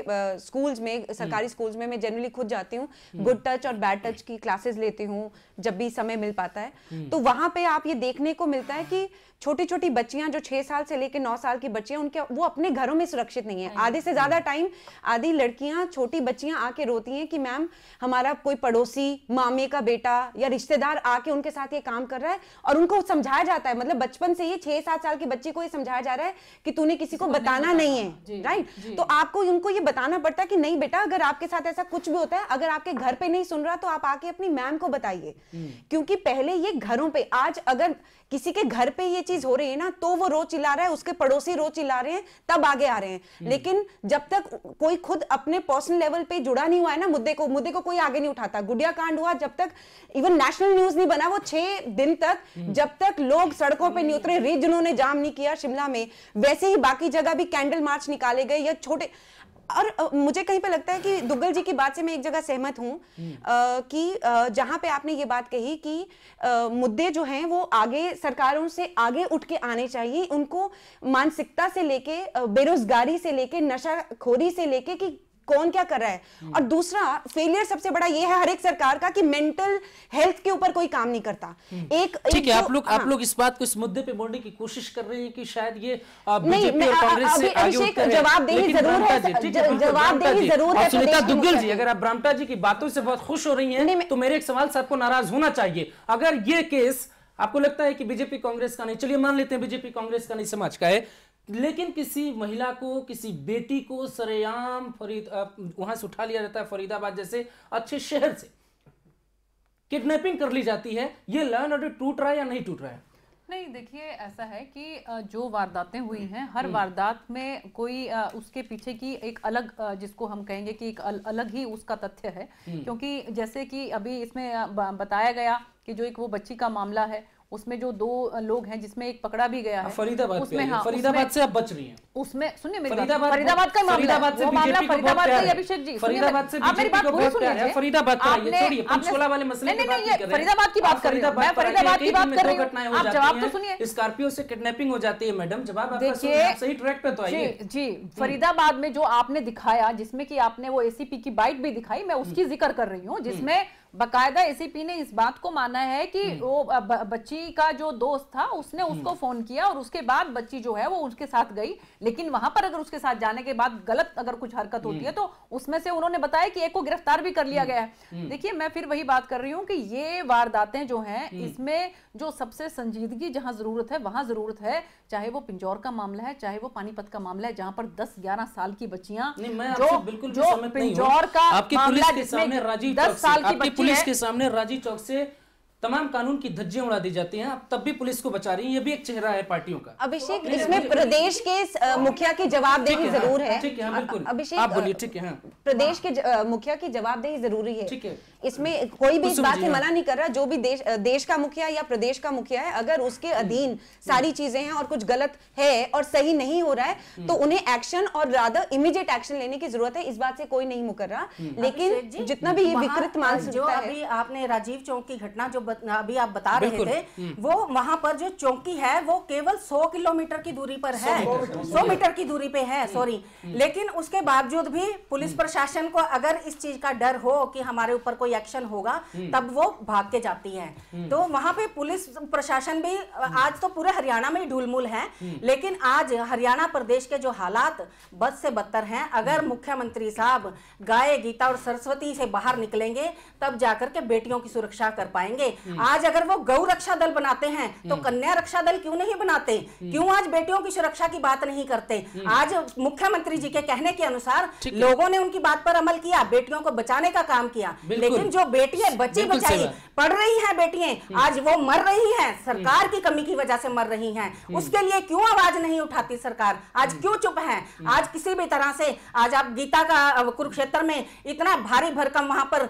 स्कूल्स में हम्म। सरकारी स्कूल्स में मैं जनरली खुद जाती हूँ गुड हम्म। टच और बैड टच की क्लासेस लेती हूँ जब भी समय मिल पाता है तो वहां पे आप ये देखने को मिलता है कि छोटी छोटी बच्चियां जो छह साल से लेकर नौ साल की बच्चियां उनके वो अपने घरों में सुरक्षित नहीं है आधे से ज्यादा हाँ। टाइम आधी लड़कियां छोटी बच्चियां आके रोती हैं कि मैम हमारा कोई पड़ोसी मामे का बेटा या रिश्तेदार आके उनके साथ ये काम कर रहा है और उनको समझाया जाता है मतलब बचपन से ही छह सात साल की बच्ची को ये समझाया जा रहा है कि तूने किसी को बताना नहीं है राइट तो आपको उनको ये बताना पड़ता है कि नहीं बेटा अगर आपके साथ ऐसा कुछ भी होता है अगर आपके घर पे नहीं सुन रहा तो आप आके अपनी मैम को बताइए हम्म। क्योंकि पहले ये घरों पे आज अगर किसी के घर पे ये चीज हो रही है ना तो वो रो चिल्ला रहा है उसके पड़ोसी रो चिल्ला रहे हैं तब आगे आ रहे हैं हम्म। लेकिन जब तक कोई खुद अपने पर्सनल लेवल पे जुड़ा नहीं हुआ है ना मुद्दे को मुद्दे को कोई आगे नहीं उठाता गुड़िया कांड हुआ जब तक इवन नेशनल न्यूज नहीं बना वो छह दिन तक हम्म। जब तक लोग सड़कों पर नहीं उतरे रिज उन्होंने जाम नहीं किया शिमला में वैसे ही बाकी जगह भी कैंडल मार्च निकाले गए या छोटे और मुझे कहीं पे लगता है कि दुग्गल जी की बात से मैं एक जगह सहमत हूँ हम्म। कि जहाँ पे आपने ये बात कही कि मुद्दे जो हैं वो आगे सरकारों से आगे उठ के आने चाहिए उनको मानसिकता से लेके बेरोजगारी से लेके नशाखोरी से लेके कि कौन क्या कर रहा है हम्म। और दूसरा फेलियर सबसे बड़ा ये है हर एक सरकार का कि मेंटल हेल्थ के ऊपर कोई काम नहीं करता हम्म। एक ठीक है आप लोग हाँ। आप लोग इस बात को इस मुद्दे पे मोड़ने की कोशिश कर रहे हैं कि शायद ये बीजेपी जवाब देही जरूर है जवाब देही जरूर सुनीता दुग्गल जी अगर आप ब्रामटा जी की बातों से बहुत खुश हो रही है तो मेरे एक सवाल से आपको नाराज होना चाहिए अगर ये केस आपको लगता है कि बीजेपी कांग्रेस का नहीं चलिए मान लेते हैं बीजेपी कांग्रेस का नहीं समाज का है लेकिन किसी महिला को किसी बेटी को सरेआम फरीद वहां से उठा लिया जाता है फरीदाबाद जैसे अच्छे शहर से किडनैपिंग कर ली जाती है ये लर्न ऑर्डर टूट रहा है या नहीं टूट रहा है नहीं देखिए ऐसा है कि जो वारदातें हुई हैं हर हम्म। वारदात में कोई उसके पीछे की एक अलग जिसको हम कहेंगे कि एक अलग ही उसका तथ्य है हम्म। क्योंकि जैसे कि अभी इसमें बताया गया कि जो एक वो बच्ची का मामला है उसमें जो दो लोग हैं जिसमें एक पकड़ा भी गया हाँ, है फरीदाबाद उसमें हाँ फरीदाबाद से आप बच रही हैं उसमें सुनिए मेरी फरीदाबाद फरीदाबाद का मामला मामला फरीदाबाद से अभिषेक जी फरीदाबाद से मेरी बात पूरी सुनिए फरीदाबाद का ये छोड़िए पंचकुला वाले मसले नहीं नहीं ये फरीदाबाद की बात कर रही हूं मैं फरीदाबाद की बात कर रही हूं आप जवाब तो सुनिए स्कॉर्पियो से किडनैपिंग हो जाती है मैडम जवाब आपका सही ट्रैक पे तो आइए जी हम्म। फरीदाबाद में जो आपने दिखाया जिसमें कि आपने वो एसीपी की बाइट भी दिखाई मैं उसकी हम्म। जिक्र कर रही हूँ जिसमें हम्म। बकायदा एसीपी ने इस बात को माना है कि हम्म। वो बच्ची का जो दोस्त था उसने हम्म। उसको फोन किया और उसके बाद बच्ची जो है वो उसके साथ गई लेकिन वहां पर अगर उसके साथ जाने के बाद गलत अगर कुछ हरकत होती है हम्म। तो उसमें से उन्होंने बताया कि एक को गिरफ्तार भी कर लिया गया है देखिए मैं फिर वही बात कर रही हूँ कि ये वारदातें जो है इसमें जो सबसे संजीदगी जहां जरूरत है वहां जरूरत है चाहे वो पिंजौर का मामला है चाहे वो पानीपत का मामला है जहां पर दस ग्यारह साल की बच्चियां जो, जो पिंजौर का मामला जिसमें दस साल की पुलिस के सामने राजी चौक से तमाम कानून की धज्जियां उड़ा दी जाती हैं आप तब भी पुलिस को बचा रही है ये भी एक चेहरा है पार्टियों का अभिषेक इसमें प्रदेश के मुखिया की जवाबदेही हाँ, जरूर है ठीक है हाँ, बिल्कुल अभिषेक आप बोलिए ठीक है हाँ। प्रदेश के मुखिया की जवाबदेही जरूरी है ठीक है इसमें कोई भी इस बात से मना नहीं कर रहा जो भी देश देश का मुखिया या प्रदेश का मुखिया है अगर उसके हम्म। अधीन सारी चीजें हैं और कुछ गलत है और सही नहीं हो रहा है हम्म। तो उन्हें एक्शन और रादर इमीडिएट एक्शन लेने की जरूरत है इस बात से कोई नहीं मुकर रहा हम्म। लेकिन जितना भी ये विकृत मान सकता है आपने राजीव चौक की घटना जो अभी आप बता रहे थे हम्म। वो वहां पर जो चौकी है वो केवल 100 किलोमीटर की दूरी पर है 100 मीटर की दूरी पे है सॉरी हम्म। हम्म। लेकिन उसके बावजूद भी पुलिस प्रशासन को अगर इस चीज का डर हो कि हमारे ऊपर कोई एक्शन होगा तब वो भाग के जाती है तो वहां पे पुलिस प्रशासन भी आज तो पूरे हरियाणा में ही ढुलमुल है लेकिन आज हरियाणा प्रदेश के जो हालात बद से बदतर हैं अगर मुख्यमंत्री साहब गाय गीता और सरस्वती से बाहर निकलेंगे तब जाकर के बेटियों की सुरक्षा कर पाएंगे हम्म। आज अगर वो गौ रक्षा दल बनाते हैं तो हम्म। कन्या रक्षा दल क्यों नहीं बनाते हम्म। क्यों आज बेटियों की सुरक्षा की बात नहीं करते आज मुख्यमंत्री जी के कहने के अनुसार लोगों ने उनकी बात पर अमल किया बेटियों को बचाने का काम किया लेकिन जो बेटियां बच्ची बचाई पढ़ रही है बेटियां आज वो मर रही है सरकार की कमी की वजह से मर रही है उसके लिए क्यों आवाज नहीं उठाती सरकार आज क्यों चुप है आज किसी भी तरह से आज आप गीता का कुरुक्षेत्र में इतना भारी भरकम वहां पर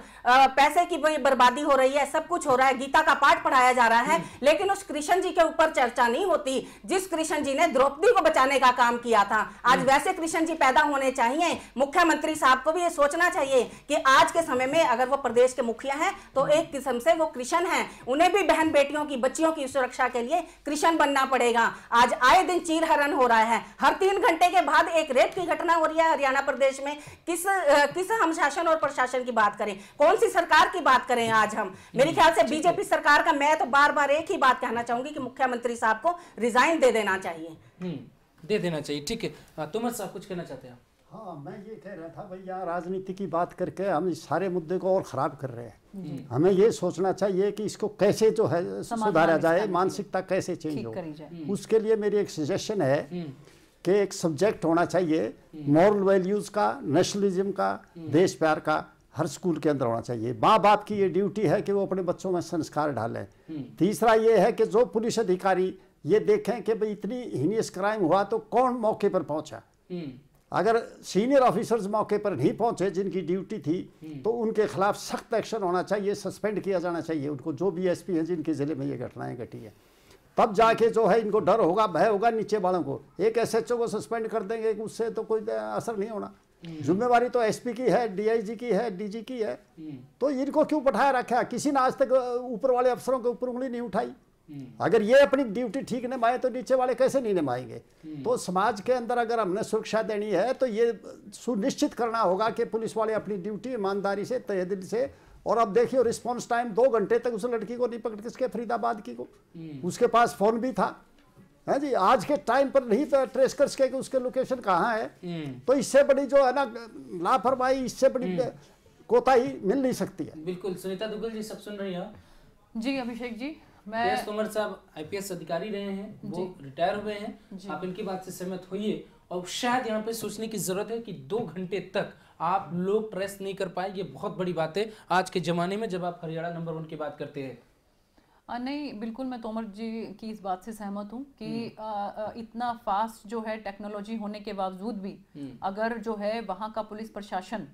पैसे की बर्बादी हो रही है सब कुछ हो रहा है गीता का पाठ पढ़ाया जा रहा है हम्म। लेकिन उस कृष्ण जी के ऊपर चर्चा नहीं होती जिस कृष्ण जी ने द्रौपदी को बचाने का काम किया था आज हम्म। वैसे कृष्ण जी पैदा होने चाहिए मुख्यमंत्री साहब को भी ये सोचना चाहिए कि आज के समय में अगर वो प्रदेश के मुखिया हैं तो हम्म। एक किस्म से वो कृष्ण हैं उन्हें भी बहन बेटियों की बच्चियों की सुरक्षा के लिए कृष्ण बनना पड़ेगा आज आए दिन चीर हरण हो रहा है हर तीन घंटे के बाद एक रेप की घटना हो रही है हरियाणा प्रदेश में किस किस हम शासन और प्रशासन की बात करें कौन सी सरकार की बात करें आज हम मेरे ख्याल से बीजेपी बीजेपी सरकार का मैं तो बार बार एक ही बात कहना चाहूंगी कि मुख्यमंत्री साहब को रिजाइन दे देना चाहिए हम्म, दे देना चाहिए ठीक है हाँ, तुमर साहब कुछ कहना चाहते हैं हाँ मैं ये कह रहा था भैया राजनीति की बात करके हम इस सारे मुद्दे को और ख़राब कर रहे हैं हम्म। हम्म। हमें ये सोचना चाहिए कि इसको कैसे जो है सुधारा जाए मानसिकता कैसे चेंज हो उसके लिए मेरी एक सजेशन है कि एक सब्जेक्ट होना चाहिए मॉरल वैल्यूज़ का नेशनलिज्म का देश प्यार का हर स्कूल के अंदर होना चाहिए माँ बाप की ये ड्यूटी है कि वो अपने बच्चों में संस्कार डालें हम्म। तीसरा ये है कि जो पुलिस अधिकारी ये देखें कि भाई इतनी हीनियस क्राइम हुआ तो कौन मौके पर पहुंचा हम्म। अगर सीनियर ऑफिसर्स मौके पर नहीं पहुंचे जिनकी ड्यूटी थी हम्म। तो उनके खिलाफ सख्त एक्शन होना चाहिए सस्पेंड किया जाना चाहिए उनको जो भी एस हैं जिनके ज़िले में ये घटनाएं घटी है तब जाके जो है इनको डर होगा भय होगा नीचे वालों को एक एस को सस्पेंड कर देंगे उससे तो कोई असर नहीं होना हम्म। जिम्मेवारी तो एसपी की है डीआईजी की है डीजी की है हम्म। तो इनको क्यों बैठाया रखा किसी ने आज तक ऊपर वाले अफसरों के ऊपर उंगली नहीं उठाई हम्म। अगर ये अपनी ड्यूटी ठीक निभाए तो नीचे वाले कैसे नहीं निभाएंगे तो समाज के अंदर अगर हमने सुरक्षा देनी है तो ये सुनिश्चित करना होगा कि पुलिस वाले अपनी ड्यूटी ईमानदारी से दिल से और अब देखिए रिस्पॉन्स टाइम दो घंटे तक उस लड़की को नहीं पकड़ किसके फरीदाबाद की को उसके पास फोन भी था है हाँ जी आज के टाइम पर नहीं तो ट्रेस कर सके कि उसके लोकेशन कहाँ है हम्म। तो इससे बड़ी जो है ना लापरवाही इससे बड़ी हम्म। कोताही मिल नहीं सकती है बिल्कुल सुनीता दुग्गल जी सब सुन रही हैं जी अभिषेक जी मैं तोमर साहब आईपीएस अधिकारी रहे हैं वो रिटायर हुए हैं आप इनकी बात से सहमत होइए और शायद यहाँ पे सोचने की जरूरत है कि दो घंटे तक आप लोग ट्रेस नहीं कर पाए ये बहुत बड़ी बात है आज के जमाने में जब आप हरियाणा नंबर वन की बात करते हैं नहीं बिल्कुल मैं तोमर जी की इस बात से सहमत हूँ कि आ, हम्म। इतना फास्ट जो है टेक्नोलॉजी होने के बावजूद भी हम्म। अगर जो है वहाँ का पुलिस प्रशासन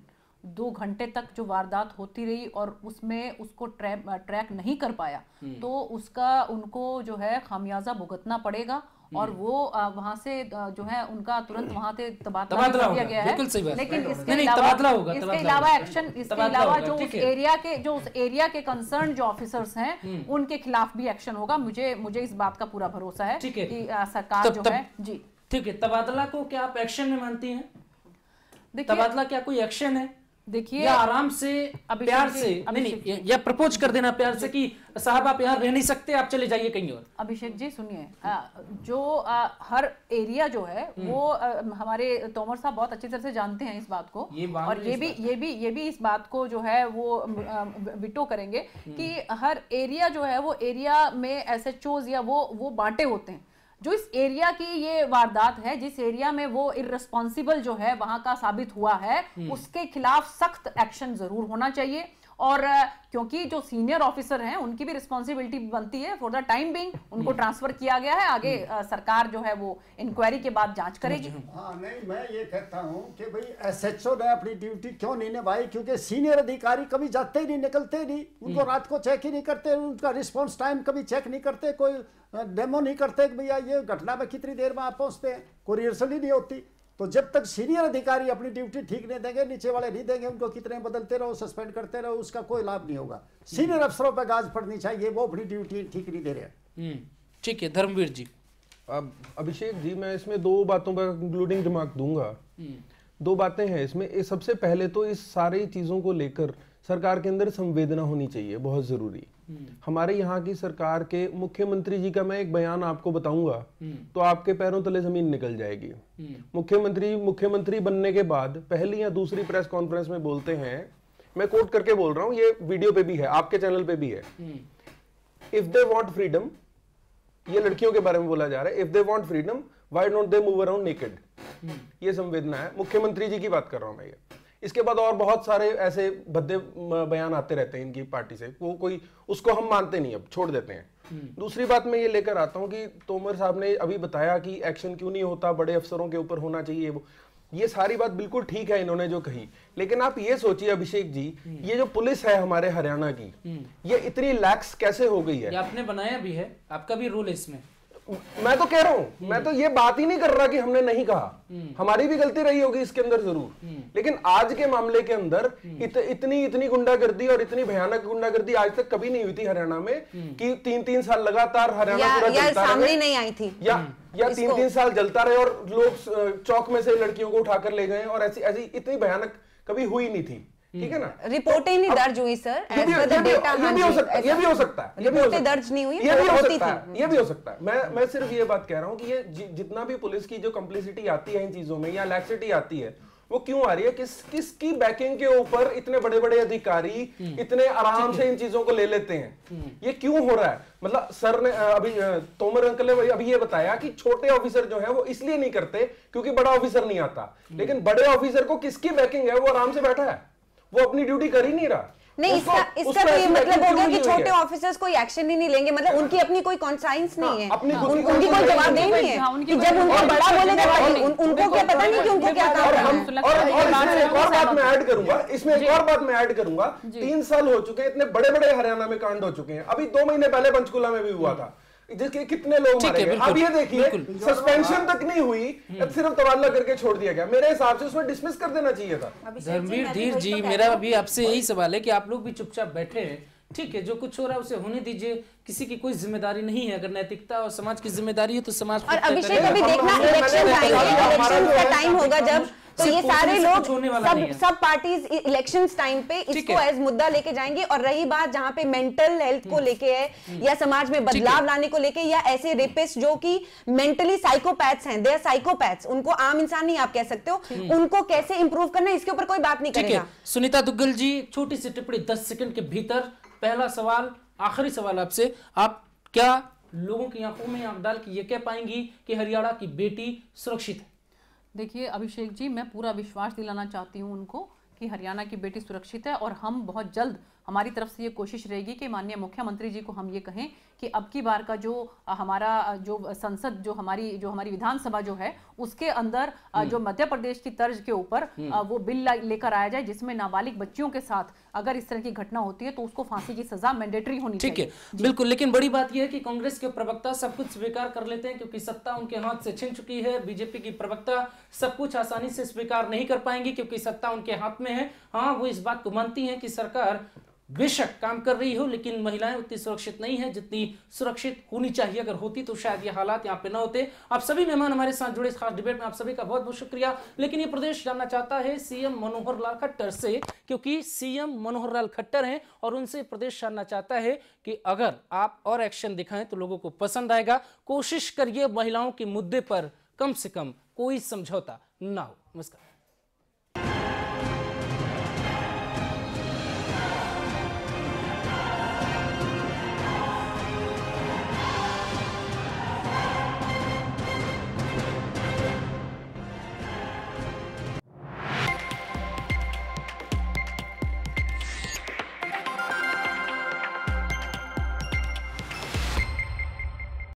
दो घंटे तक जो वारदात होती रही और उसमें उसको ट्रैक नहीं कर पाया हम्म। तो उसका उनको जो है खामियाजा भुगतना पड़ेगा और हम्म। वो वहाँ से जो है उनका तुरंत हम्म। वहाँ से तबादला किया गया है लेकिन इसके अलावा एक्शन इसके अलावा जो उस एरिया के जो उस एरिया के कंसर्न जो ऑफिसर्स हैं हम्म। उनके खिलाफ भी एक्शन होगा मुझे मुझे इस बात का पूरा भरोसा है कि सरकार जो है जी ठीक है तबादला को क्या आप एक्शन में मानती हैं तबादला क्या कोई एक्शन है देखिए आराम से प्यार से नहीं नहीं या प्रपोज कर देना प्यार से कि साहब आप यहाँ रह नहीं सकते आप चले जाइए कहीं और अभिषेक जी सुनिए जो आ, हर एरिया जो है हम्म। वो आ, हमारे तोमर साहब बहुत अच्छी तरह से जानते हैं इस बात को ये और ये भी ये भी ये भी इस बात को जो है वो विटो करेंगे हम्म। कि हर एरिया जो है वो एरिया में एस या वो वो बांटे होते हैं जो इस एरिया की ये वारदात है जिस एरिया में वो इरेस्पॉन्सिबल जो है वहां का साबित हुआ है हम्म। उसके खिलाफ सख्त एक्शन जरूर होना चाहिए और क्योंकि जो सीनियर ऑफिसर हैं उनकी भी रिस्पॉन्सिबिलिटी बनती है फॉर द टाइम बिंग उनको ट्रांसफर हम्म। किया गया है आगे हम्म। सरकार जो है वो इंक्वायरी के बाद जांच करेगी हाँ नहीं मैं ये कहता हूँ कि भाई एसएचओ ने अपनी ड्यूटी क्यों नहीं निभाई क्योंकि सीनियर अधिकारी कभी जाते ही नहीं निकलते नहीं उनको हम्म। रात को चेक ही नहीं करते उनका रिस्पॉन्स टाइम कभी चेक नहीं करते कोई डेमो नहीं करते भैया ये घटना में कितनी देर में आप पहुँचते हैं कोई रिहर्सल ही नहीं होती तो जब तक सीनियर अधिकारी अपनी ड्यूटी ठीक नहीं देंगे नीचे वाले नहीं देंगे उनको कितने बदलते रहो सस्पेंड करते रहो उसका कोई लाभ नहीं होगा सीनियर हम्म। अफसरों पर गाज पड़नी चाहिए वो अपनी ड्यूटी ठीक नहीं दे रहे हम्म, ठीक है धर्मवीर जी अब अभिषेक जी मैं इसमें दो बातों पर इंक्लूडिंग रिमार्क दूंगा हम्म। दो बातें हैं इसमें सबसे पहले तो इस सारी चीज़ों को लेकर सरकार के अंदर संवेदना होनी चाहिए बहुत ज़रूरी हम्म। हमारे यहाँ की सरकार के मुख्यमंत्री जी का मैं एक बयान आपको बताऊंगा हम्म। तो आपके पैरों तले जमीन निकल जाएगी हम्म। मुख्यमंत्री मुख्यमंत्री बनने के बाद पहली या दूसरी प्रेस कॉन्फ्रेंस में बोलते हैं मैं कोट करके बोल रहा हूँ ये वीडियो पे भी है आपके चैनल पे भी है इफ दे वॉन्ट फ्रीडम ये लड़कियों के बारे में बोला जा रहा है if they want freedom why don't they move around naked ये संवेदना है मुख्यमंत्री जी की बात कर रहा हूं मैं ये इसके बाद और बहुत सारे ऐसे भद्दे बयान आते रहते हैं इनकी पार्टी से वो कोई उसको हम मानते नहीं अब छोड़ देते हैं हम्म। दूसरी बात मैं ये लेकर आता हूँ कि तोमर साहब ने अभी बताया कि एक्शन क्यों नहीं होता बड़े अफसरों के ऊपर होना चाहिए वो ये सारी बात बिल्कुल ठीक है इन्होंने जो कही लेकिन आप ये सोचिए अभिषेक जी हम्म। ये जो पुलिस है हमारे हरियाणा की हम्म। ये इतनी लैक्स कैसे हो गई है आपने बनाया भी है आपका भी रोल है इसमें मैं तो कह रहा हूं मैं तो ये बात ही नहीं कर रहा कि हमने नहीं कहा हम्म। हमारी भी गलती रही होगी इसके अंदर जरूर हम्म। लेकिन आज के मामले के अंदर हम्म। इत, इतनी इतनी गुंडागर्दी और इतनी भयानक गुंडागर्दी आज तक कभी नहीं हुई थी हरियाणा में कि तीन तीन साल लगातार हरियाणा पूरा जलता रहे नहीं आई थी या या तीन तीन साल जलता रहे और लोग चौक में से लड़कियों को उठाकर ले गए और ऐसी ऐसी इतनी भयानक कभी हुई नहीं थी ठीक है ना रिपोर्टें नहीं दर्ज हुई सर ये भी, ये भी, ये भी हो सकता है ये भी हो सकता है ये दर्ज नहीं हुई ये भी हो सकता है ये भी हो सकता है मैं मैं सिर्फ ये बात कह रहा हूँ कि ये जितना भी पुलिस की जो कम्प्लिसिटी आती है इन चीजों में या लैक्सिटी आती है वो क्यों आ रही है किस किसकी बैकिंग के ऊपर इतने बड़े बड़े अधिकारी हम्म। इतने आराम से इन चीजों को ले लेते हैं हम्म। ये क्यों हो रहा है मतलब सर ने अभी तोमर अंकल ने अभी ये बताया कि छोटे ऑफिसर जो है वो इसलिए नहीं करते क्योंकि बड़ा ऑफिसर नहीं आता हम्म। लेकिन बड़े ऑफिसर को किसकी बैकिंग है वो आराम से बैठा है वो अपनी ड्यूटी कर ही नहीं रहा नहीं उसको, इसका इसका तो ये मतलब हो गया कि छोटे ऑफिसर्स कोई एक्शन ही नहीं लेंगे मतलब हाँ। उनकी अपनी कोई हाँ, कॉन्साइंस नहीं है हाँ, उनकी कोई जवाबदेही नहीं है कि जब उनको बड़ा बोलेगा उनको क्या पता नहीं कि उनको क्या काम और और एक और बात मैं ऐड करूंगा इसमें एक और बात मैं ऐड करूंगा तीन साल हो चुके हैं इतने बड़े बड़े हरियाणा में कांड हो चुके हैं अभी दो महीने पहले पंचकूला में भी हुआ था जिसके कितने लोग मारे गए अब ये देखिए सस्पेंशन तक नहीं हुई हम्म। अब सिर्फ तबादला करके छोड़ दिया गया मेरे हिसाब से उसमें डिसमिस कर देना चाहिए था धर्मवीर धीर जी तो मेरा अभी आपसे यही सवाल है कि आप लोग भी चुपचाप बैठे हैं ठीक है जो कुछ हो रहा है उसे होने दीजिए किसी की कोई जिम्मेदारी नहीं है अगर नैतिकता और समाज की जिम्मेदारी है तो समाज और अभिषेक अभी देखना इलेक्शन इलेक्शन का टाइम होगा जब तो ये सारे लोग सब सब पार्टीज इलेक्शन टाइम पे इसको एज मुद्दा लेके जाएंगे और रही बात जहाँ पे मेंटल हेल्थ को हम्म। लेके है हम्म। या समाज में बदलाव लाने को लेके या ऐसे रेपिस्ट जो कि मेंटली साइकोपैथ्स हैं दे आर साइकोपैथ्स उनको आम इंसान नहीं आप कह सकते हो हम्म। उनको कैसे इंप्रूव करना इसके ऊपर कोई बात नहीं करेगा सुनीता दुग्गल जी छोटी सी टिप्पणी दस सेकंड के भीतर पहला सवाल आखिरी सवाल आपसे आप क्या लोगों की आंखों में आप डाल के ये कह पाएंगी कि हरियाणा की बेटी सुरक्षित है देखिए अभिषेक जी मैं पूरा विश्वास दिलाना चाहती हूँ उनको कि हरियाणा की बेटी सुरक्षित है और हम बहुत जल्द हमारी तरफ से ये कोशिश रहेगी कि माननीय मुख्यमंत्री जी को हम ये कहें कि अब की बार का जो हमारा जो संसद जो हमारी जो हमारी विधानसभा जो है उसके अंदर जो हम्म। मध्य प्रदेश की तर्ज के ऊपर हम्म। वो बिल लेकर आया जाए जिसमें नाबालिग बच्चियों के साथ अगर इस तरह की घटना होती है तो उसको फांसी की सजा मैंडेटरी होनी ठीक है बिल्कुल लेकिन बड़ी बात यह है कि कांग्रेस के प्रवक्ता सब कुछ स्वीकार कर लेते हैं क्योंकि सत्ता उनके हाथ से छिन चुकी है बीजेपी की प्रवक्ता सब कुछ आसानी से स्वीकार नहीं कर पाएंगी क्योंकि सत्ता उनके हाथ में है हाँ वो इस बात को मानती है कि सरकार बेशक काम कर रही हो लेकिन महिलाएं उतनी सुरक्षित नहीं है जितनी सुरक्षित होनी चाहिए अगर होती तो शायद ये हालात यहाँ पे ना होते आप सभी मेहमान हमारे साथ जुड़े इस खास डिबेट में आप सभी का बहुत बहुत शुक्रिया लेकिन ये प्रदेश जानना चाहता है सीएम मनोहर लाल खट्टर से क्योंकि सीएम मनोहर लाल खट्टर हैं और उनसे प्रदेश जानना चाहता है कि अगर आप और एक्शन दिखाएं तो लोगों को पसंद आएगा कोशिश करिए महिलाओं के मुद्दे पर कम से कम कोई समझौता ना हो नमस्कार